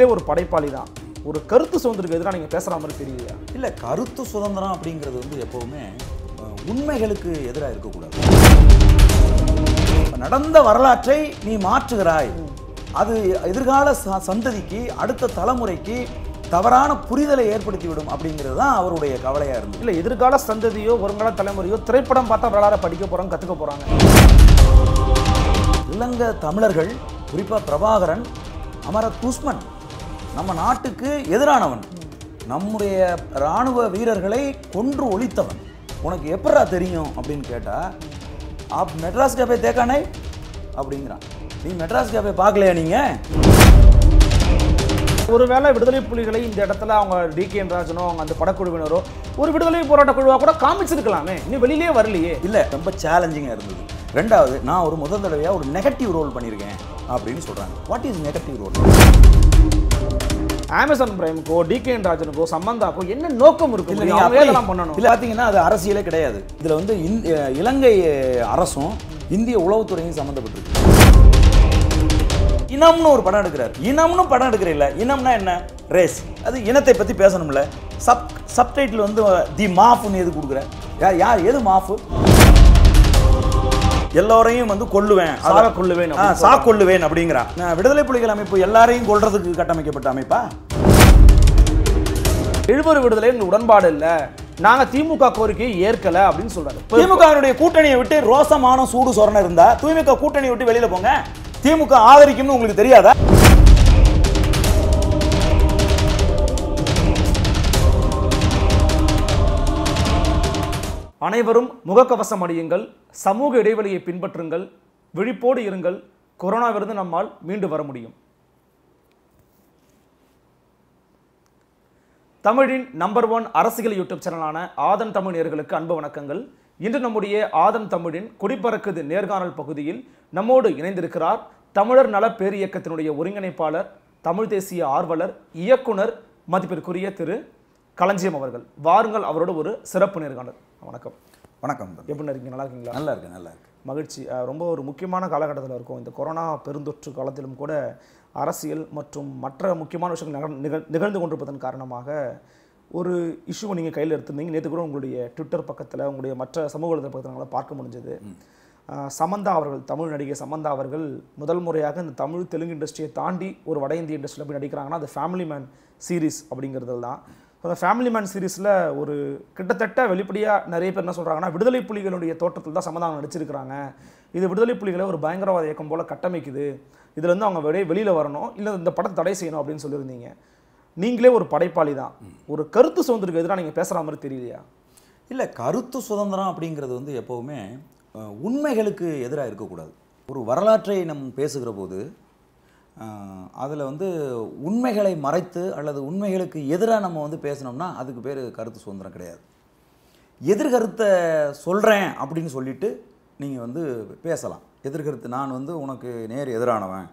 நீங்களே ஒரு படைப்பாளி தான் ஒரு கருத்து சுதந்திரத்துக்கு எதிராக நீங்கள் பேசுகிற மாதிரி தெரியலையா இல்லை கருத்து சுதந்திரம் அப்படிங்கிறது வந்து எப்போவுமே உண்மைகளுக்கு எதிராக இருக்கக்கூடாது நடந்த வரலாற்றை நீ மாற்றுகிறாய் அது எதிர்கால சந்ததிக்கு அடுத்த தலைமுறைக்கு தவறான புரிதலை ஏற்படுத்திவிடும் அப்படிங்கிறது தான் அவருடைய கவலையாக இருந்தது இல்லை எதிர்கால சந்ததியோ வருங்கால தலைமுறையோ திரைப்படம் பார்த்தா வரலாறு படிக்க போகிறாங்க கற்றுக்க போகிறாங்க இலங்கை தமிழர்கள் குறிப்பாக பிரபாகரன் அமர தூஸ்மன் நம்ம நாட்டுக்கு எதிரானவன் நம்முடைய இராணுவ வீரர்களை கொன்று ஒழித்தவன் உனக்கு எப்படா தெரியும் அப்படின்னு கேட்டால் ஆப் மெட்ராஸ் கேபே தேக்கானே அப்படிங்கிறான் நீ மெட்ராஸ் கேபே பார்க்கலையா நீங்கள் ஒருவேளை விடுதலை புலிகளை இந்த இடத்துல அவங்க டி கே ராஜனோ அவங்க அந்த படக்குழுவினரோ ஒரு விடுதலை போராட்ட குழுவாக கூட காமிச்சிருக்கலாமே இன்னும் வெளியிலே வரலையே இல்லை ரொம்ப சேலஞ்சிங்காக இருந்தது ரெண்டாவது நான் ஒரு முதல் தடவையாக ஒரு நெகட்டிவ் ரோல் பண்ணியிருக்கேன் அப்படின்னு சொல்கிறாங்க what is negative role Amazon பிரைமுக்கோ டிகேஎன் ராஜனுக்கோ சம்பந்தாக்கோ என்ன நோக்கம் இருக்கு நீங்கள் பண்ணணும் இல்லை பார்த்தீங்கன்னா அது அரசியலே கிடையாது இதில் வந்து இலங்கை அரசும் இந்திய உளவுத்துறையும் சம்மந்தப்பட்டிருக்கு இனம்னு ஒரு படம் எடுக்கிறார் இனம்னு படம் எடுக்கிறீல்ல இனம்னா என்ன ரேஸ் அது இனத்தை பற்றி பேசணும்ல சப் சப்டைட்டில் வந்து தி மாஃப்னு எது கொடுக்குற யார் யார் எது மாஃப் எல்லோரையும் வந்து கொள்ளுவேன் சாக கொள்ளுவேன் சா கொள்ளுவேன் அப்படிங்கிற விடுதலை புலிகள் அமைப்பு எல்லாரையும் கொள்றதுக்கு கட்டமைக்கப்பட்ட அமைப்பா எழுபது விடுதலை உடன்பாடு இல்லை நாங்க திமுக கோரிக்கையை ஏற்கல அப்படின்னு சொல்றாரு திமுக கூட்டணியை விட்டு ரோசமான சூடு சொரண இருந்தா திமுக கூட்டணியை விட்டு வெளியில போங்க திமுக ஆதரிக்கும்னு உங்களுக்கு தெரியாதா அனைவரும் முகக்கவசம் அணியுங்கள் சமூக இடைவெளியை பின்பற்றுங்கள் விழிப்போடு இருங்கள் கொரோனாவிலிருந்து நம்மால் மீண்டு வர முடியும் தமிழின் நம்பர் ஒன் அரசியல் யூடியூப் சேனலான ஆதன் தமிழ் நேர்களுக்கு அன்பு வணக்கங்கள் இன்று நம்முடைய ஆதன் தமிழின் குடிபறக்குது நேர்காணல் பகுதியில் நம்மோடு இணைந்திருக்கிறார் தமிழர் நல பேரியக்கத்தினுடைய ஒருங்கிணைப்பாளர் தமிழ் தேசிய ஆர்வலர் இயக்குனர் மதிப்பிற்குரிய திரு களஞ்சியம் அவர்கள் வாருங்கள் அவரோட ஒரு சிறப்பு நேர்காணல் வணக்கம் வணக்கம் எப்படி இருக்கீங்க நல்லா இருக்கீங்களா நல்லா இருக்கு நல்லா இருக்கு மகிழ்ச்சி ரொம்ப ஒரு முக்கியமான காலகட்டத்தில் இருக்கும் இந்த கொரோனா பெருந்தொற்று காலத்திலும் கூட அரசியல் மற்றும் மற்ற முக்கியமான விஷயங்கள் நிகழ்ந்து கொண்டிருப்பதன் காரணமாக ஒரு இஷ்யூவை நீங்கள் கையில் எடுத்திருந்தீங்க நேற்று கூட உங்களுடைய ட்விட்டர் பக்கத்தில் உங்களுடைய மற்ற சமூக வலைதள பக்கத்தில் பார்க்க முடிஞ்சது சமந்தா அவர்கள் தமிழ் நடிகை சமந்தா அவர்கள் முதல் முறையாக இந்த தமிழ் தெலுங்கு இண்டஸ்ட்ரியை தாண்டி ஒரு வட இந்திய இண்டஸ்ட்ரியில் போய் நடிக்கிறாங்கன்னா அது ஃபேமிலி மேன் சீரீஸ் அப்படிங்கிறது தான் அந்த ஃபேமிலி மேன் சீரீஸில் ஒரு கிட்டத்தட்ட வெளிப்படையாக நிறைய பேர் என்ன சொல்கிறாங்கன்னா விடுதலை புலிகளுடைய தோற்றத்தில் தான் சமாதானம் நடிச்சிருக்கிறாங்க இது விடுதலை புலிகளை ஒரு பயங்கரவாத இயக்கம் போல் கட்டமைக்குது இதுலேருந்து அவங்க வெளியே வெளியில் வரணும் இல்லை இந்த படத்தை தடை செய்யணும் அப்படின்னு சொல்லியிருந்தீங்க நீங்களே ஒரு படைப்பாளி தான் ஒரு கருத்து சுதந்திரத்துக்கு எதிராக நீங்கள் பேசுகிற மாதிரி தெரியலையா இல்லை கருத்து சுதந்திரம் அப்படிங்கிறது வந்து எப்போவுமே உண்மைகளுக்கு எதிராக இருக்கக்கூடாது ஒரு வரலாற்றை நம் பேசுகிற போது அதில் வந்து உண்மைகளை மறைத்து அல்லது உண்மைகளுக்கு எதிராக நம்ம வந்து பேசினோம்னா அதுக்கு பேர் கருத்து சுதந்திரம் கிடையாது எதிர்கருத்தை சொல்கிறேன் அப்படின்னு சொல்லிட்டு நீங்கள் வந்து பேசலாம் எதிர்கருத்து நான் வந்து உனக்கு நேர் எதிரானவன்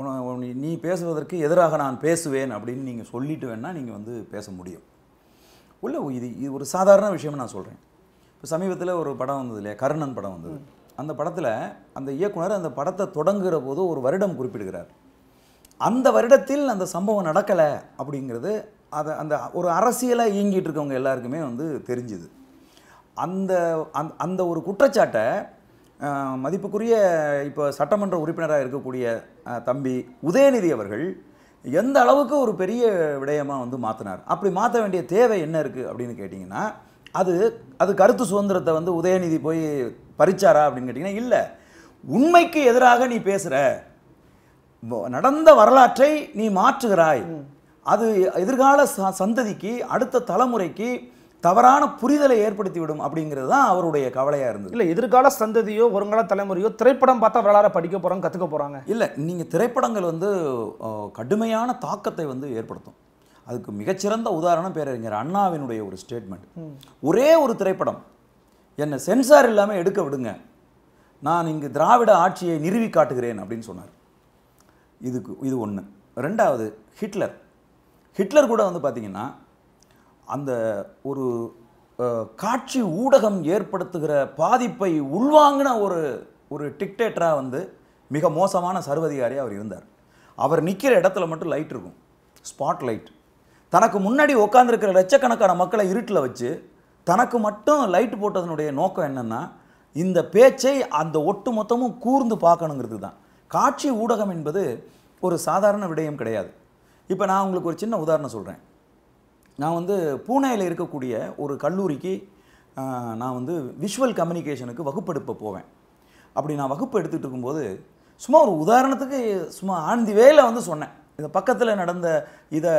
உன நீ பேசுவதற்கு எதிராக நான் பேசுவேன் அப்படின்னு நீங்கள் சொல்லிட்டு வேணால் நீங்கள் வந்து பேச முடியும் உள்ள இது இது ஒரு சாதாரண விஷயம் நான் சொல்கிறேன் இப்போ சமீபத்தில் ஒரு படம் வந்தது இல்லையா கர்ணன் படம் வந்தது அந்த படத்தில் அந்த இயக்குனர் அந்த படத்தை தொடங்குகிற போது ஒரு வருடம் குறிப்பிடுகிறார் அந்த வருடத்தில் அந்த சம்பவம் நடக்கலை அப்படிங்கிறது அதை அந்த ஒரு அரசியலாக இயங்கிட்டு இருக்கவங்க எல்லாருக்குமே வந்து தெரிஞ்சுது அந்த அந் அந்த ஒரு குற்றச்சாட்டை மதிப்புக்குரிய இப்போ சட்டமன்ற உறுப்பினராக இருக்கக்கூடிய தம்பி உதயநிதி அவர்கள் எந்த அளவுக்கு ஒரு பெரிய விடயமாக வந்து மாற்றினார் அப்படி மாற்ற வேண்டிய தேவை என்ன இருக்குது அப்படின்னு கேட்டிங்கன்னா அது அது கருத்து சுதந்திரத்தை வந்து உதயநிதி போய் பறிச்சாரா அப்படின்னு கேட்டிங்கன்னா இல்லை உண்மைக்கு எதிராக நீ பேசுகிற நடந்த வரலாற்றை நீ மாற்றுகிறாய் அது எதிர்கால சந்ததிக்கு அடுத்த தலைமுறைக்கு தவறான புரிதலை ஏற்படுத்திவிடும் அப்படிங்கிறது தான் அவருடைய கவலையாக இருந்தது இல்லை எதிர்கால சந்ததியோ வருங்கால தலைமுறையோ திரைப்படம் பார்த்தா வரலாறு படிக்க போகிறாங்க கற்றுக்க போகிறாங்க இல்லை நீங்கள் திரைப்படங்கள் வந்து கடுமையான தாக்கத்தை வந்து ஏற்படுத்தும் அதுக்கு மிகச்சிறந்த உதாரணம் பேரறிஞர் அண்ணாவினுடைய ஒரு ஸ்டேட்மெண்ட் ஒரே ஒரு திரைப்படம் என்னை சென்சார் இல்லாமல் எடுக்க விடுங்க நான் இங்கு திராவிட ஆட்சியை நிறுவி காட்டுகிறேன் அப்படின்னு சொன்னார் இதுக்கு இது ஒன்று ரெண்டாவது ஹிட்லர் ஹிட்லர் கூட வந்து பார்த்திங்கன்னா அந்த ஒரு காட்சி ஊடகம் ஏற்படுத்துகிற பாதிப்பை உள்வாங்கின ஒரு ஒரு டிக்டேட்டராக வந்து மிக மோசமான சர்வதிகாரியாக அவர் இருந்தார் அவர் நிற்கிற இடத்துல மட்டும் லைட் இருக்கும் ஸ்பாட் லைட் தனக்கு முன்னாடி உட்காந்துருக்கிற லட்சக்கணக்கான மக்களை இருட்டில் வச்சு தனக்கு மட்டும் லைட் போட்டதனுடைய நோக்கம் என்னென்னா இந்த பேச்சை அந்த ஒட்டு மொத்தமும் கூர்ந்து பார்க்கணுங்கிறது தான் காட்சி ஊடகம் என்பது ஒரு சாதாரண விடயம் கிடையாது இப்போ நான் உங்களுக்கு ஒரு சின்ன உதாரணம் சொல்கிறேன் நான் வந்து பூனேயில் இருக்கக்கூடிய ஒரு கல்லூரிக்கு நான் வந்து விஷுவல் கம்யூனிகேஷனுக்கு வகுப்பெடுப்ப போவேன் அப்படி நான் வகுப்பு எடுத்துகிட்டு இருக்கும்போது சும்மா ஒரு உதாரணத்துக்கு சும்மா ஆண்தி வேலை வந்து சொன்னேன் இந்த பக்கத்தில் நடந்த இதை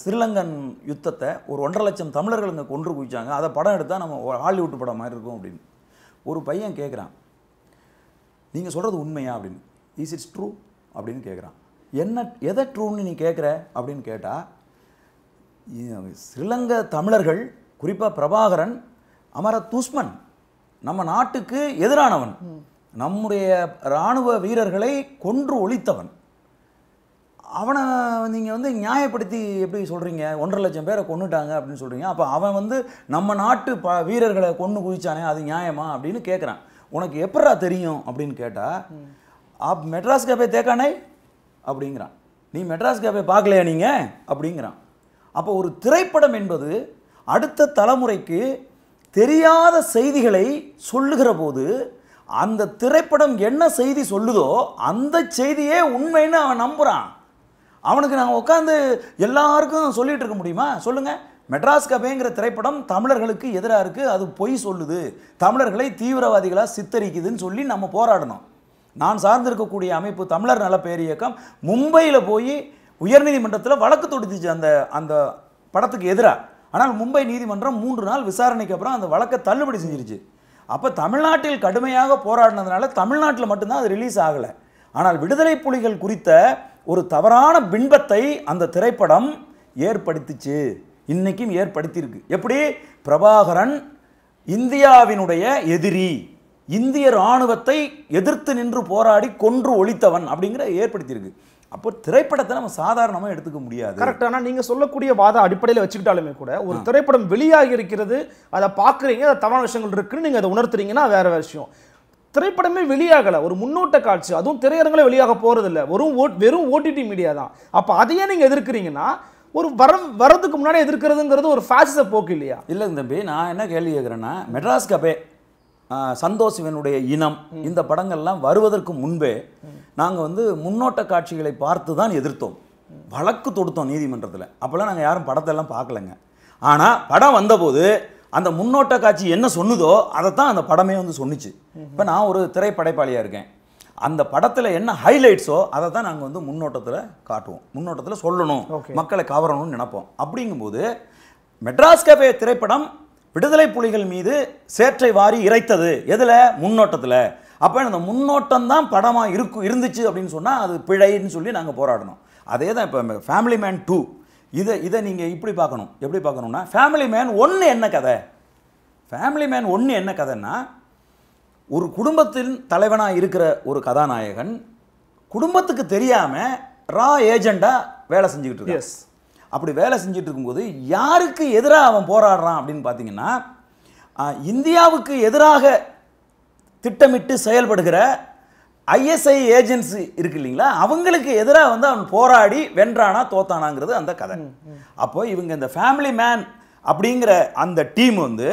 ஸ்ரீலங்கன் யுத்தத்தை ஒரு ஒன்றரை லட்சம் தமிழர்கள் இங்கே கொன்று குவிச்சாங்க அதை படம் எடுத்தால் நம்ம ஒரு ஹாலிவுட் படம் மாதிரி இருக்கும் அப்படின்னு ஒரு பையன் கேட்குறான் நீங்கள் சொல்கிறது உண்மையா அப்படின்னு இஸ் இட்ஸ் ட்ரூ அப்படின்னு கேட்குறான் என்ன எதை ட்ரூன்னு நீ கேட்குற அப்படின்னு கேட்டால் ஸ்ரீலங்க தமிழர்கள் குறிப்பாக பிரபாகரன் அமர தூஸ்மன் நம்ம நாட்டுக்கு எதிரானவன் நம்முடைய இராணுவ வீரர்களை கொன்று ஒழித்தவன் அவனை நீங்கள் வந்து நியாயப்படுத்தி எப்படி சொல்கிறீங்க ஒன்றரை லட்சம் பேரை கொண்டுட்டாங்க அப்படின்னு சொல்கிறீங்க அப்போ அவன் வந்து நம்ம நாட்டு ப வீரர்களை கொண்டு குதிச்சானே அது நியாயமா அப்படின்னு கேட்குறான் உனக்கு எப்படா தெரியும் அப்படின்னு கேட்டால் அப் மெட்ராஸ் கேபே தேக்கானே அப்படிங்கிறான் நீ மெட்ராஸ் கேஃபே பார்க்கலையா நீங்கள் அப்படிங்கிறான் அப்போ ஒரு திரைப்படம் என்பது அடுத்த தலைமுறைக்கு தெரியாத செய்திகளை சொல்லுகிற போது அந்த திரைப்படம் என்ன செய்தி சொல்லுதோ அந்த செய்தியே உண்மைன்னு அவன் நம்புகிறான் அவனுக்கு நாங்கள் உட்காந்து எல்லாருக்கும் சொல்லிகிட்டு இருக்க முடியுமா சொல்லுங்கள் மெட்ராஸ் கபேங்கிற திரைப்படம் தமிழர்களுக்கு எதிராக இருக்குது அது பொய் சொல்லுது தமிழர்களை தீவிரவாதிகளாக சித்தரிக்குதுன்னு சொல்லி நம்ம போராடணும் நான் சார்ந்திருக்கக்கூடிய அமைப்பு தமிழர் நல பேரியக்கம் மும்பையில் போய் உயர்நீதிமன்றத்தில் வழக்கு தொடுத்துச்சு அந்த அந்த படத்துக்கு எதிராக ஆனால் மும்பை நீதிமன்றம் மூன்று நாள் விசாரணைக்கு அப்புறம் அந்த வழக்கை தள்ளுபடி செஞ்சிருச்சு அப்போ தமிழ்நாட்டில் கடுமையாக போராடினதுனால தமிழ்நாட்டில் மட்டும்தான் அது ரிலீஸ் ஆகலை ஆனால் விடுதலை புலிகள் குறித்த ஒரு தவறான பின்பத்தை அந்த திரைப்படம் ஏற்படுத்திச்சு இன்றைக்கும் ஏற்படுத்தியிருக்கு எப்படி பிரபாகரன் இந்தியாவினுடைய எதிரி இந்திய இராணுவத்தை எதிர்த்து நின்று போராடி கொன்று ஒழித்தவன் அப்படிங்கிற ஏற்படுத்தியிருக்கு அப்போ திரைப்படத்தை நம்ம சாதாரணமாக எடுத்துக்க முடியாது கரெக்ட் ஆனால் நீங்கள் சொல்லக்கூடிய வாத அடிப்படையில் வச்சுக்கிட்டாலுமே கூட ஒரு திரைப்படம் வெளியாகி இருக்கிறது அதை பார்க்குறீங்க அதை தவறான விஷயங்கள் இருக்குன்னு நீங்கள் அதை உணர்த்துறீங்கன்னா வேற விஷயம் திரைப்படமே வெளியாகலை ஒரு முன்னோட்ட காட்சி அதுவும் திரையரங்களை வெளியாக போகிறதில்ல வெறும் ஓ வெறும் ஓடிடி மீடியா தான் அப்போ அதையே நீங்கள் எதிர்க்கிறீங்கன்னா ஒரு வர வரதுக்கு முன்னாடி எதிர்க்கிறதுங்கிறது ஒரு ஃபேஷஸ போக்கு இல்லையா இல்லை தம்பி நான் என்ன கேள்வி கேட்குறேன்னா மெட்ராஸ் கபே சந்தோஷ் இவனுடைய இனம் இந்த படங்கள்லாம் வருவதற்கு முன்பே நாங்கள் வந்து முன்னோட்ட காட்சிகளை பார்த்து தான் எதிர்த்தோம் வழக்கு தொடுத்தோம் நீதிமன்றத்தில் அப்போல்லாம் நாங்கள் யாரும் படத்தெல்லாம் பார்க்கலங்க ஆனால் படம் வந்தபோது அந்த முன்னோட்ட காட்சி என்ன சொன்னதோ அதை தான் அந்த படமே வந்து சொன்னிச்சு இப்போ நான் ஒரு திரைப்படைப்பாளியாக இருக்கேன் அந்த படத்தில் என்ன ஹைலைட்ஸோ அதை தான் நாங்கள் வந்து முன்னோட்டத்தில் காட்டுவோம் முன்னோட்டத்தில் சொல்லணும் மக்களை கவரணும்னு நினைப்போம் அப்படிங்கும்போது மெட்ராஸ் கபே திரைப்படம் விடுதலை புலிகள் மீது சேற்றை வாரி இறைத்தது எதில் முன்னோட்டத்தில் அப்போ அந்த முன்னோட்டம் தான் படமாக இருக்கும் இருந்துச்சு அப்படின்னு சொன்னால் அது பிழைன்னு சொல்லி நாங்கள் போராடணும் அதே தான் இப்போ ஃபேமிலி மேன் டூ இதை இதை நீங்கள் இப்படி பார்க்கணும் எப்படி பார்க்கணும்னா ஃபேமிலி மேன் ஒன்று என்ன கதை ஃபேமிலி மேன் ஒன்று என்ன கதைன்னா ஒரு குடும்பத்தின் தலைவனாக இருக்கிற ஒரு கதாநாயகன் குடும்பத்துக்கு தெரியாமல் ரா ஏஜெண்டாக வேலை செஞ்சுக்கிட்டு இருக்கு அப்படி வேலை செஞ்சுட்டு இருக்கும்போது யாருக்கு எதிராக அவன் போராடுறான் அப்படின்னு பார்த்தீங்கன்னா இந்தியாவுக்கு எதிராக திட்டமிட்டு செயல்படுகிற ஐஎஸ்ஐ ஏஜென்சி இருக்கு இல்லைங்களா அவங்களுக்கு எதிராக வந்து அவன் போராடி வென்றானா தோத்தானாங்கிறது அந்த கதை அப்போ இவங்க இந்த ஃபேமிலி மேன் அப்படிங்கிற அந்த டீம் வந்து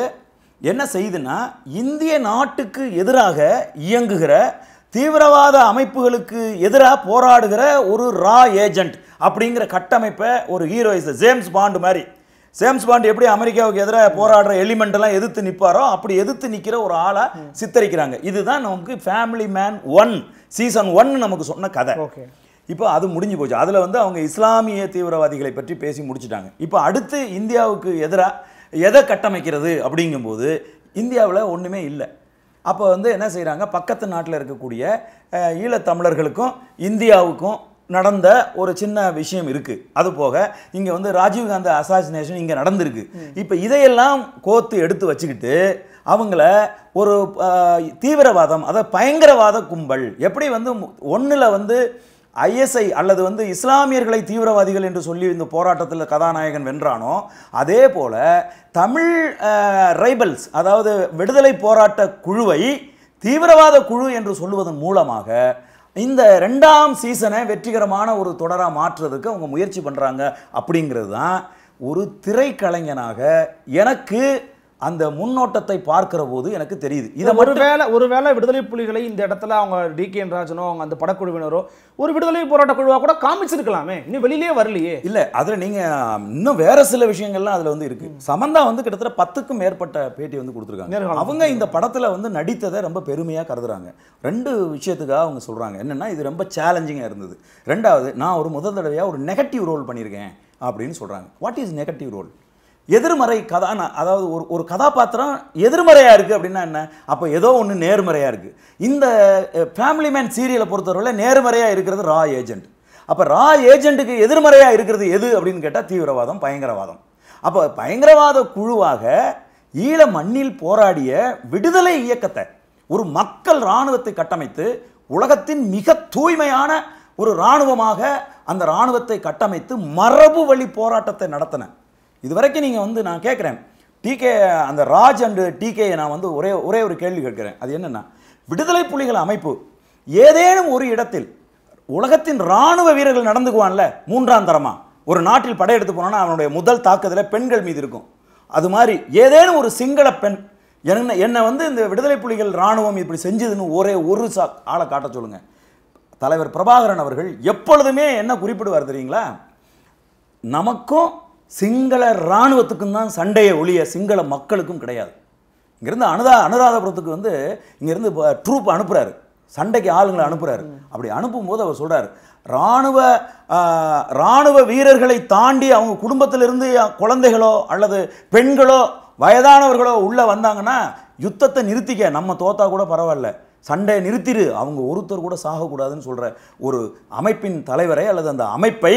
என்ன செய்யுதுன்னா இந்திய நாட்டுக்கு எதிராக இயங்குகிற தீவிரவாத அமைப்புகளுக்கு எதிராக போராடுகிற ஒரு ரா ஏஜெண்ட் அப்படிங்கிற கட்டமைப்பை ஒரு ஹீரோயிஸ் ஜேம்ஸ் பாண்டு மாதிரி ஜேம்ஸ் பாண்ட் எப்படி அமெரிக்காவுக்கு எதிராக போராடுற எலிமெண்ட் எல்லாம் எதிர்த்து நிற்பாரோ அப்படி எதிர்த்து நிற்கிற ஒரு ஆளா சித்தரிக்கிறாங்க இதுதான் நமக்கு Family Man one season one நமக்கு சொன்ன கதை இப்போ அது முடிஞ்சு போச்சு அதில் வந்து அவங்க இஸ்லாமிய தீவிரவாதிகளை பற்றி பேசி முடிச்சுட்டாங்க இப்போ அடுத்து இந்தியாவுக்கு எதிராக எதை கட்டமைக்கிறது அப்படிங்கும்போது இந்தியாவில் ஒன்றுமே இல்லை அப்போ வந்து என்ன செய்கிறாங்க பக்கத்து நாட்டில் இருக்கக்கூடிய ஈழத்தமிழர்களுக்கும் இந்தியாவுக்கும் நடந்த ஒரு சின்ன விஷயம் இருக்குது அது போக இங்கே வந்து ராஜீவ்காந்தி அசாசினேஷன் இங்கே நடந்திருக்கு இப்போ இதையெல்லாம் கோத்து எடுத்து வச்சுக்கிட்டு அவங்கள ஒரு தீவிரவாதம் அதாவது பயங்கரவாத கும்பல் எப்படி வந்து ஒன்றில் வந்து ஐஎஸ்ஐ அல்லது வந்து இஸ்லாமியர்களை தீவிரவாதிகள் என்று சொல்லி இந்த போராட்டத்தில் கதாநாயகன் வென்றானோ அதே போல் தமிழ் ரைபல்ஸ் அதாவது விடுதலை போராட்ட குழுவை தீவிரவாத குழு என்று சொல்லுவதன் மூலமாக இந்த ரெண்டாம் சீசனை வெற்றிகரமான ஒரு தொடராக மாற்றுறதுக்கு அவங்க முயற்சி பண்ணுறாங்க அப்படிங்கிறது தான் ஒரு திரைக்கலைஞனாக எனக்கு அந்த முன்னோட்டத்தை பார்க்கிற போது எனக்கு தெரியுது இதை ஒருவேளை ஒருவேளை விடுதலை புலிகளை இந்த இடத்துல அவங்க டி கே என் ராஜனோ அவங்க அந்த படக்குழுவினரோ ஒரு விடுதலை போராட்ட குழுவாக கூட காமிச்சிருக்கலாமே இன்னும் வெளியிலே வரலையே இல்லை அதில் நீங்கள் இன்னும் வேற சில விஷயங்கள்லாம் அதில் வந்து இருக்கு சமந்தா வந்து கிட்டத்தட்ட பத்துக்கும் மேற்பட்ட பேட்டி வந்து கொடுத்துருக்காங்க அவங்க இந்த படத்தில் வந்து நடித்ததை ரொம்ப பெருமையாக கருதுறாங்க ரெண்டு விஷயத்துக்காக அவங்க சொல்கிறாங்க என்னென்னா இது ரொம்ப சேலஞ்சிங்காக இருந்தது ரெண்டாவது நான் ஒரு முதல் தடவையாக ஒரு நெகட்டிவ் ரோல் பண்ணியிருக்கேன் அப்படின்னு சொல்கிறாங்க வாட் இஸ் நெகட்டிவ் ரோல் எதிர்மறை கதானா அதாவது ஒரு ஒரு கதாபாத்திரம் எதிர்மறையாக இருக்குது அப்படின்னா என்ன அப்போ ஏதோ ஒன்று நேர்மறையாக இருக்குது இந்த ஃபேமிலி மேன் சீரியலை பொறுத்தவரையில் நேர்மறையாக இருக்கிறது ரா ஏஜென்ட் அப்போ ரா ஏஜென்ட்டுக்கு எதிர்மறையாக இருக்கிறது எது அப்படின்னு கேட்டால் தீவிரவாதம் பயங்கரவாதம் அப்போ பயங்கரவாத குழுவாக ஈழ மண்ணில் போராடிய விடுதலை இயக்கத்தை ஒரு மக்கள் இராணுவத்தை கட்டமைத்து உலகத்தின் மிக தூய்மையான ஒரு இராணுவமாக அந்த இராணுவத்தை கட்டமைத்து மரபு வழி போராட்டத்தை நடத்தின இது வரைக்கும் நீங்கள் வந்து நான் கேட்குறேன் டிகே அந்த ராஜ் அண்டு டிகே நான் வந்து ஒரே ஒரே ஒரு கேள்வி கேட்குறேன் அது என்னென்னா விடுதலை புலிகள் அமைப்பு ஏதேனும் ஒரு இடத்தில் உலகத்தின் இராணுவ வீரர்கள் நடந்துக்குவான்ல மூன்றாம் தரமா ஒரு நாட்டில் படையெடுத்து போனோன்னா அவனுடைய முதல் தாக்குதலில் பெண்கள் மீது இருக்கும் அது மாதிரி ஏதேனும் ஒரு சிங்கள பெண் என்ன என்னை வந்து இந்த விடுதலை புலிகள் இராணுவம் இப்படி செஞ்சதுன்னு ஒரே ஒரு சா ஆளை காட்ட சொல்லுங்கள் தலைவர் பிரபாகரன் அவர்கள் எப்பொழுதுமே என்ன குறிப்பிடுவார் தெரியுங்களா நமக்கும் சிங்கள இராணுவத்துக்கும் தான் சண்டையை ஒழிய சிங்கள மக்களுக்கும் கிடையாது இங்கேருந்து அனுதா அனுராதபுரத்துக்கு வந்து இங்கேருந்து ட்ரூப் அனுப்புகிறாரு சண்டைக்கு ஆளுங்களை அனுப்புகிறாரு அப்படி அனுப்பும்போது அவர் சொல்கிறார் இராணுவ இராணுவ வீரர்களை தாண்டி அவங்க குடும்பத்திலிருந்து குழந்தைகளோ அல்லது பெண்களோ வயதானவர்களோ உள்ளே வந்தாங்கன்னா யுத்தத்தை நிறுத்திக்க நம்ம தோத்தா கூட பரவாயில்ல சண்டையை நிறுத்திடு அவங்க ஒருத்தர் கூட சாகக்கூடாதுன்னு சொல்கிற ஒரு அமைப்பின் தலைவரை அல்லது அந்த அமைப்பை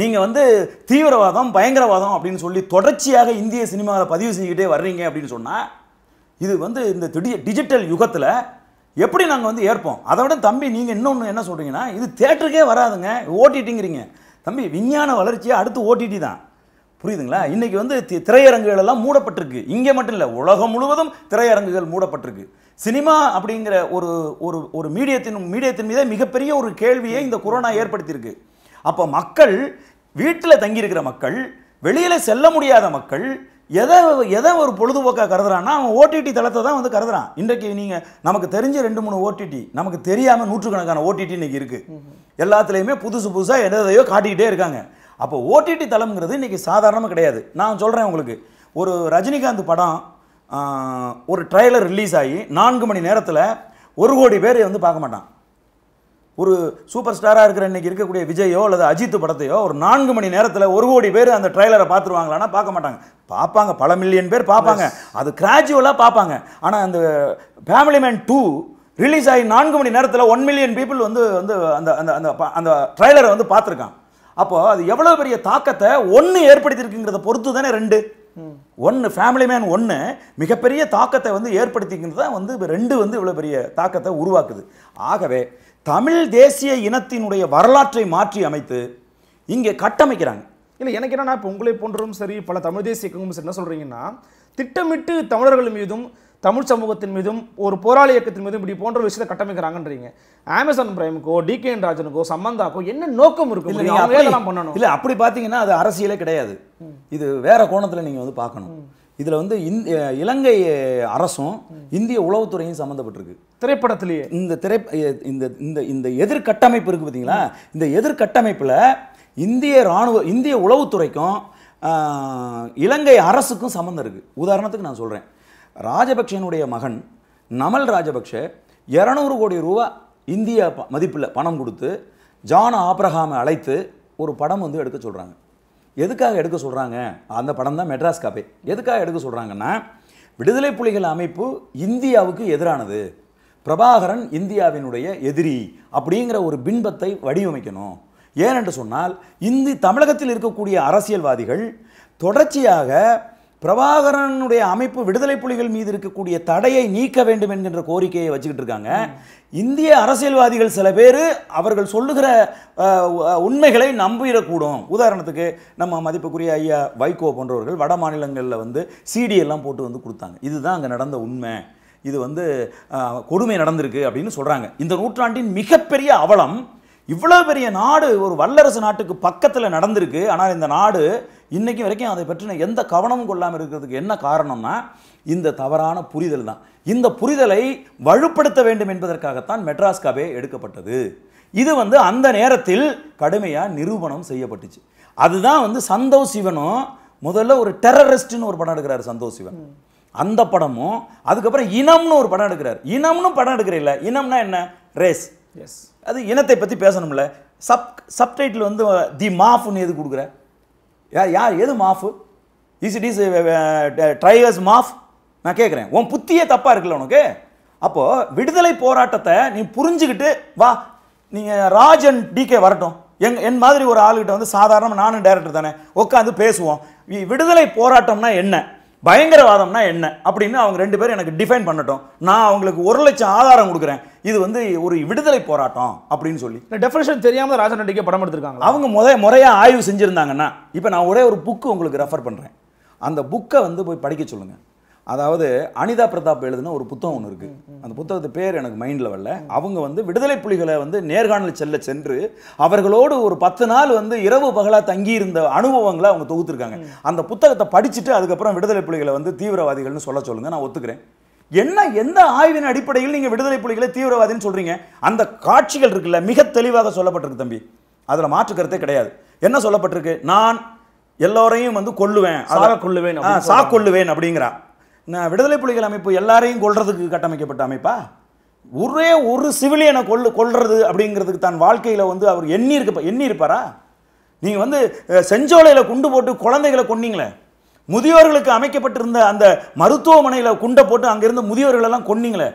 நீங்கள் வந்து தீவிரவாதம் பயங்கரவாதம் அப்படின்னு சொல்லி தொடர்ச்சியாக இந்திய சினிமாவில் பதிவு செஞ்சுக்கிட்டே வர்றீங்க அப்படின்னு சொன்னால் இது வந்து இந்த டிடி டிஜிட்டல் யுகத்தில் எப்படி நாங்கள் வந்து ஏற்போம் அதை விட தம்பி நீங்கள் இன்னொன்று என்ன சொல்கிறீங்கன்னா இது தேட்டருக்கே வராதுங்க ஓட்டிட்டுங்கிறீங்க தம்பி விஞ்ஞான வளர்ச்சியாக அடுத்து ஓடிடி தான் புரியுதுங்களா இன்றைக்கி வந்து திரையரங்குகள் எல்லாம் மூடப்பட்டிருக்கு இங்கே மட்டும் இல்லை உலகம் முழுவதும் திரையரங்குகள் மூடப்பட்டிருக்கு சினிமா அப்படிங்கிற ஒரு ஒரு ஒரு மீடியத்தின் மீடியத்தின் மீதே மிகப்பெரிய ஒரு கேள்வியை இந்த கொரோனா ஏற்படுத்தியிருக்கு அப்போ மக்கள் வீட்டில் தங்கியிருக்கிற மக்கள் வெளியில் செல்ல முடியாத மக்கள் எதை எதை ஒரு பொழுதுபோக்காக கருதுறான்னா அவன் ஓடிடி தளத்தை தான் வந்து கருதுறான் இன்றைக்கு நீங்கள் நமக்கு தெரிஞ்ச ரெண்டு மூணு ஓடிடி நமக்கு தெரியாமல் நூற்றுக்கணக்கான ஓடிடி இன்றைக்கி இருக்குது எல்லாத்துலேயுமே புதுசு புதுசாக எதையோ காட்டிக்கிட்டே இருக்காங்க அப்போ ஓடிடி தளம்ங்கிறது இன்றைக்கி சாதாரணமாக கிடையாது நான் சொல்கிறேன் உங்களுக்கு ஒரு ரஜினிகாந்த் படம் ஒரு ட்ரெய்லர் ரிலீஸ் ஆகி நான்கு மணி நேரத்தில் ஒரு கோடி பேர் வந்து பார்க்க மாட்டான் ஒரு சூப்பர் ஸ்டாராக இருக்கிற இன்றைக்கி இருக்கக்கூடிய விஜயோ அல்லது அஜித் படத்தையோ ஒரு நான்கு மணி நேரத்தில் ஒரு கோடி பேர் அந்த ட்ரைலரை பார்த்துருவாங்களான்னா பார்க்க மாட்டாங்க பார்ப்பாங்க பல மில்லியன் பேர் பார்ப்பாங்க அது கிராஜுவலாக பார்ப்பாங்க ஆனால் அந்த ஃபேமிலி மேன் டூ ரிலீஸ் ஆகி நான்கு மணி நேரத்தில் ஒன் மில்லியன் பீப்புள் வந்து வந்து அந்த அந்த அந்த அந்த ட்ரைலரை வந்து பார்த்துருக்கான் அப்போது அது எவ்வளோ பெரிய தாக்கத்தை ஒன்று ஏற்படுத்தியிருக்குங்கிறத பொறுத்து தானே ரெண்டு ஒன்று ஃபேமிலி மேன் ஒன்று மிகப்பெரிய தாக்கத்தை வந்து ஏற்படுத்திக்கிறது தான் வந்து ரெண்டு வந்து இவ்வளோ பெரிய தாக்கத்தை உருவாக்குது ஆகவே தமிழ் தேசிய இனத்தினுடைய வரலாற்றை மாற்றி அமைத்து இங்கே கட்டமைக்கிறாங்க இல்லை எனக்கு என்னன்னா இப்போ உங்களை போன்றும் சரி பல தமிழ் தேசிய இயக்கங்களும் சரி என்ன சொல்கிறீங்கன்னா திட்டமிட்டு தமிழர்கள் மீதும் தமிழ் சமூகத்தின் மீதும் ஒரு போராளி இயக்கத்தின் மீதும் இப்படி போன்ற விஷயத்தை கட்டமைக்கிறாங்கன்றீங்க அமேசான் பிரைமுக்கோ டி கே ராஜனுக்கோ சம்பந்தாக்கோ என்ன நோக்கம் இருக்கு இல்லை பண்ணணும் இல்லை அப்படி பார்த்தீங்கன்னா அது அரசியலே கிடையாது இது வேற கோணத்தில் நீங்கள் வந்து பார்க்கணும் இதில் வந்து இலங்கை அரசும் இந்திய உளவுத்துறையும் சம்மந்தப்பட்டிருக்கு திரைப்படத்திலேயே இந்த திரை இந்த இந்த இந்த எதிர்கட்டமைப்பு இருக்குது பார்த்தீங்களா இந்த எதிர்கட்டமைப்பில் இந்திய இராணுவ இந்திய உளவுத்துறைக்கும் இலங்கை அரசுக்கும் சம்மந்தம் இருக்குது உதாரணத்துக்கு நான் சொல்கிறேன் ராஜபக்ஷனுடைய மகன் நமல் ராஜபக்ஷ இரநூறு கோடி ரூபா இந்திய மதிப்பில் பணம் கொடுத்து ஜான ஆப்ரஹாமை அழைத்து ஒரு படம் வந்து எடுக்க சொல்கிறாங்க எதுக்காக எடுக்க சொல்கிறாங்க அந்த படம் தான் மெட்ராஸ் காப்பே எதுக்காக எடுக்க சொல்கிறாங்கன்னா விடுதலை புலிகள் அமைப்பு இந்தியாவுக்கு எதிரானது பிரபாகரன் இந்தியாவினுடைய எதிரி அப்படிங்கிற ஒரு பின்பத்தை வடிவமைக்கணும் ஏனென்று சொன்னால் இந்தி தமிழகத்தில் இருக்கக்கூடிய அரசியல்வாதிகள் தொடர்ச்சியாக பிரபாகரனுடைய அமைப்பு விடுதலை புலிகள் மீது இருக்கக்கூடிய தடையை நீக்க வேண்டும் என்கின்ற கோரிக்கையை வச்சுக்கிட்டு இருக்காங்க இந்திய அரசியல்வாதிகள் சில பேர் அவர்கள் சொல்லுகிற உண்மைகளை நம்பிடக்கூடும் உதாரணத்துக்கு நம்ம மதிப்புக்குரிய ஐயா வைகோ போன்றவர்கள் வட மாநிலங்களில் வந்து சிடி எல்லாம் போட்டு வந்து கொடுத்தாங்க இதுதான் அங்கே நடந்த உண்மை இது வந்து கொடுமை நடந்திருக்கு அப்படின்னு சொல்கிறாங்க இந்த நூற்றாண்டின் மிகப்பெரிய அவலம் இவ்வளோ பெரிய நாடு ஒரு வல்லரசு நாட்டுக்கு பக்கத்தில் நடந்திருக்கு ஆனால் இந்த நாடு இன்றைக்கி வரைக்கும் அதை பற்றின எந்த கவனமும் கொள்ளாமல் இருக்கிறதுக்கு என்ன காரணம்னா இந்த தவறான புரிதல் தான் இந்த புரிதலை வலுப்படுத்த வேண்டும் என்பதற்காகத்தான் மெட்ராஸ் கபே எடுக்கப்பட்டது இது வந்து அந்த நேரத்தில் கடுமையாக நிரூபணம் செய்யப்பட்டுச்சு அதுதான் வந்து சந்தோஷ் சிவனும் முதல்ல ஒரு டெரரிஸ்ட்னு ஒரு படம் எடுக்கிறார் சந்தோஷ் சிவன் அந்த படமும் அதுக்கப்புறம் இனம்னு ஒரு படம் எடுக்கிறார் இனம்னு படம் இல்லை இனம்னா என்ன ரேஸ் எஸ் அது இனத்தை பற்றி பேசணும்ல சப் சப்டைட்டில் வந்து தி மாஃப்னு எது கொடுக்குற யார் யார் எது மாஃபு இஸ் இட் இஸ் ட்ரைவர்ஸ் மாஃப் நான் கேட்குறேன் உன் புத்தியே தப்பாக இருக்குல்ல உனக்கு அப்போது விடுதலை போராட்டத்தை நீ புரிஞ்சுக்கிட்டு வா நீங்கள் ராஜ் அண்ட் டிகே வரட்டும் எங் என் மாதிரி ஒரு ஆளுகிட்ட வந்து சாதாரணமாக நானும் டேரக்டர் தானே உட்காந்து பேசுவோம் விடுதலை போராட்டம்னா என்ன பயங்கரவாதம்னா என்ன அப்படின்னு அவங்க ரெண்டு பேரும் எனக்கு டிஃபைன் பண்ணட்டும் நான் அவங்களுக்கு ஒரு லட்சம் ஆதாரம் கொடுக்குறேன் இது வந்து ஒரு விடுதலை போராட்டம் அப்படின்னு சொல்லி டெஃபினேஷன் தெரியாமல் ராஜன் ரெட்டிக்கு படம் எடுத்திருக்காங்க அவங்க முத முறையாக ஆய்வு செஞ்சுருந்தாங்கன்னா இப்போ நான் ஒரே ஒரு புக்கு உங்களுக்கு ரெஃபர் பண்ணுறேன் அந்த புக்கை வந்து போய் படிக்க சொல்லுங்கள் அதாவது அனிதா பிரதாப் எழுதுன ஒரு புத்தகம் ஒன்று இருக்குது அந்த புத்தகத்து பேர் எனக்கு மைண்டில் வரல அவங்க வந்து விடுதலை புலிகளை வந்து நேர்காணல் செல்ல சென்று அவர்களோடு ஒரு பத்து நாள் வந்து இரவு பகலாக தங்கியிருந்த அனுபவங்களை அவங்க தொகுத்துருக்காங்க அந்த புத்தகத்தை படிச்சுட்டு அதுக்கப்புறம் விடுதலை புலிகளை வந்து தீவிரவாதிகள்னு சொல்ல சொல்லுங்கள் நான் ஒத்துக்கிறேன் என்ன எந்த ஆய்வின் அடிப்படையில் நீங்கள் விடுதலை புலிகளை தீவிரவாதின்னு சொல்கிறீங்க அந்த காட்சிகள் இருக்குல்ல மிக தெளிவாக சொல்லப்பட்டிருக்கு தம்பி அதில் மாற்றுக்கருத்தே கிடையாது என்ன சொல்லப்பட்டிருக்கு நான் எல்லோரையும் வந்து கொல்லுவேன் அதாக கொல்லுவேன் சா கொள்ளுவேன் அப்படிங்கிறா நான் விடுதலை புலிகள் அமைப்பு எல்லாரையும் கொள்றதுக்கு கட்டமைக்கப்பட்ட அமைப்பா ஒரே ஒரு சிவிலியனை கொள்ளு கொள்வது அப்படிங்கிறதுக்கு தான் வாழ்க்கையில் வந்து அவர் எண்ணி இருக்க எண்ணி இருப்பாரா நீங்கள் வந்து செஞ்சோலையில் குண்டு போட்டு குழந்தைகளை கொன்னீங்களே முதியோர்களுக்கு அமைக்கப்பட்டிருந்த அந்த மருத்துவமனையில் குண்டை போட்டு அங்கேருந்து முதியோர்களெல்லாம் கொன்னீங்களே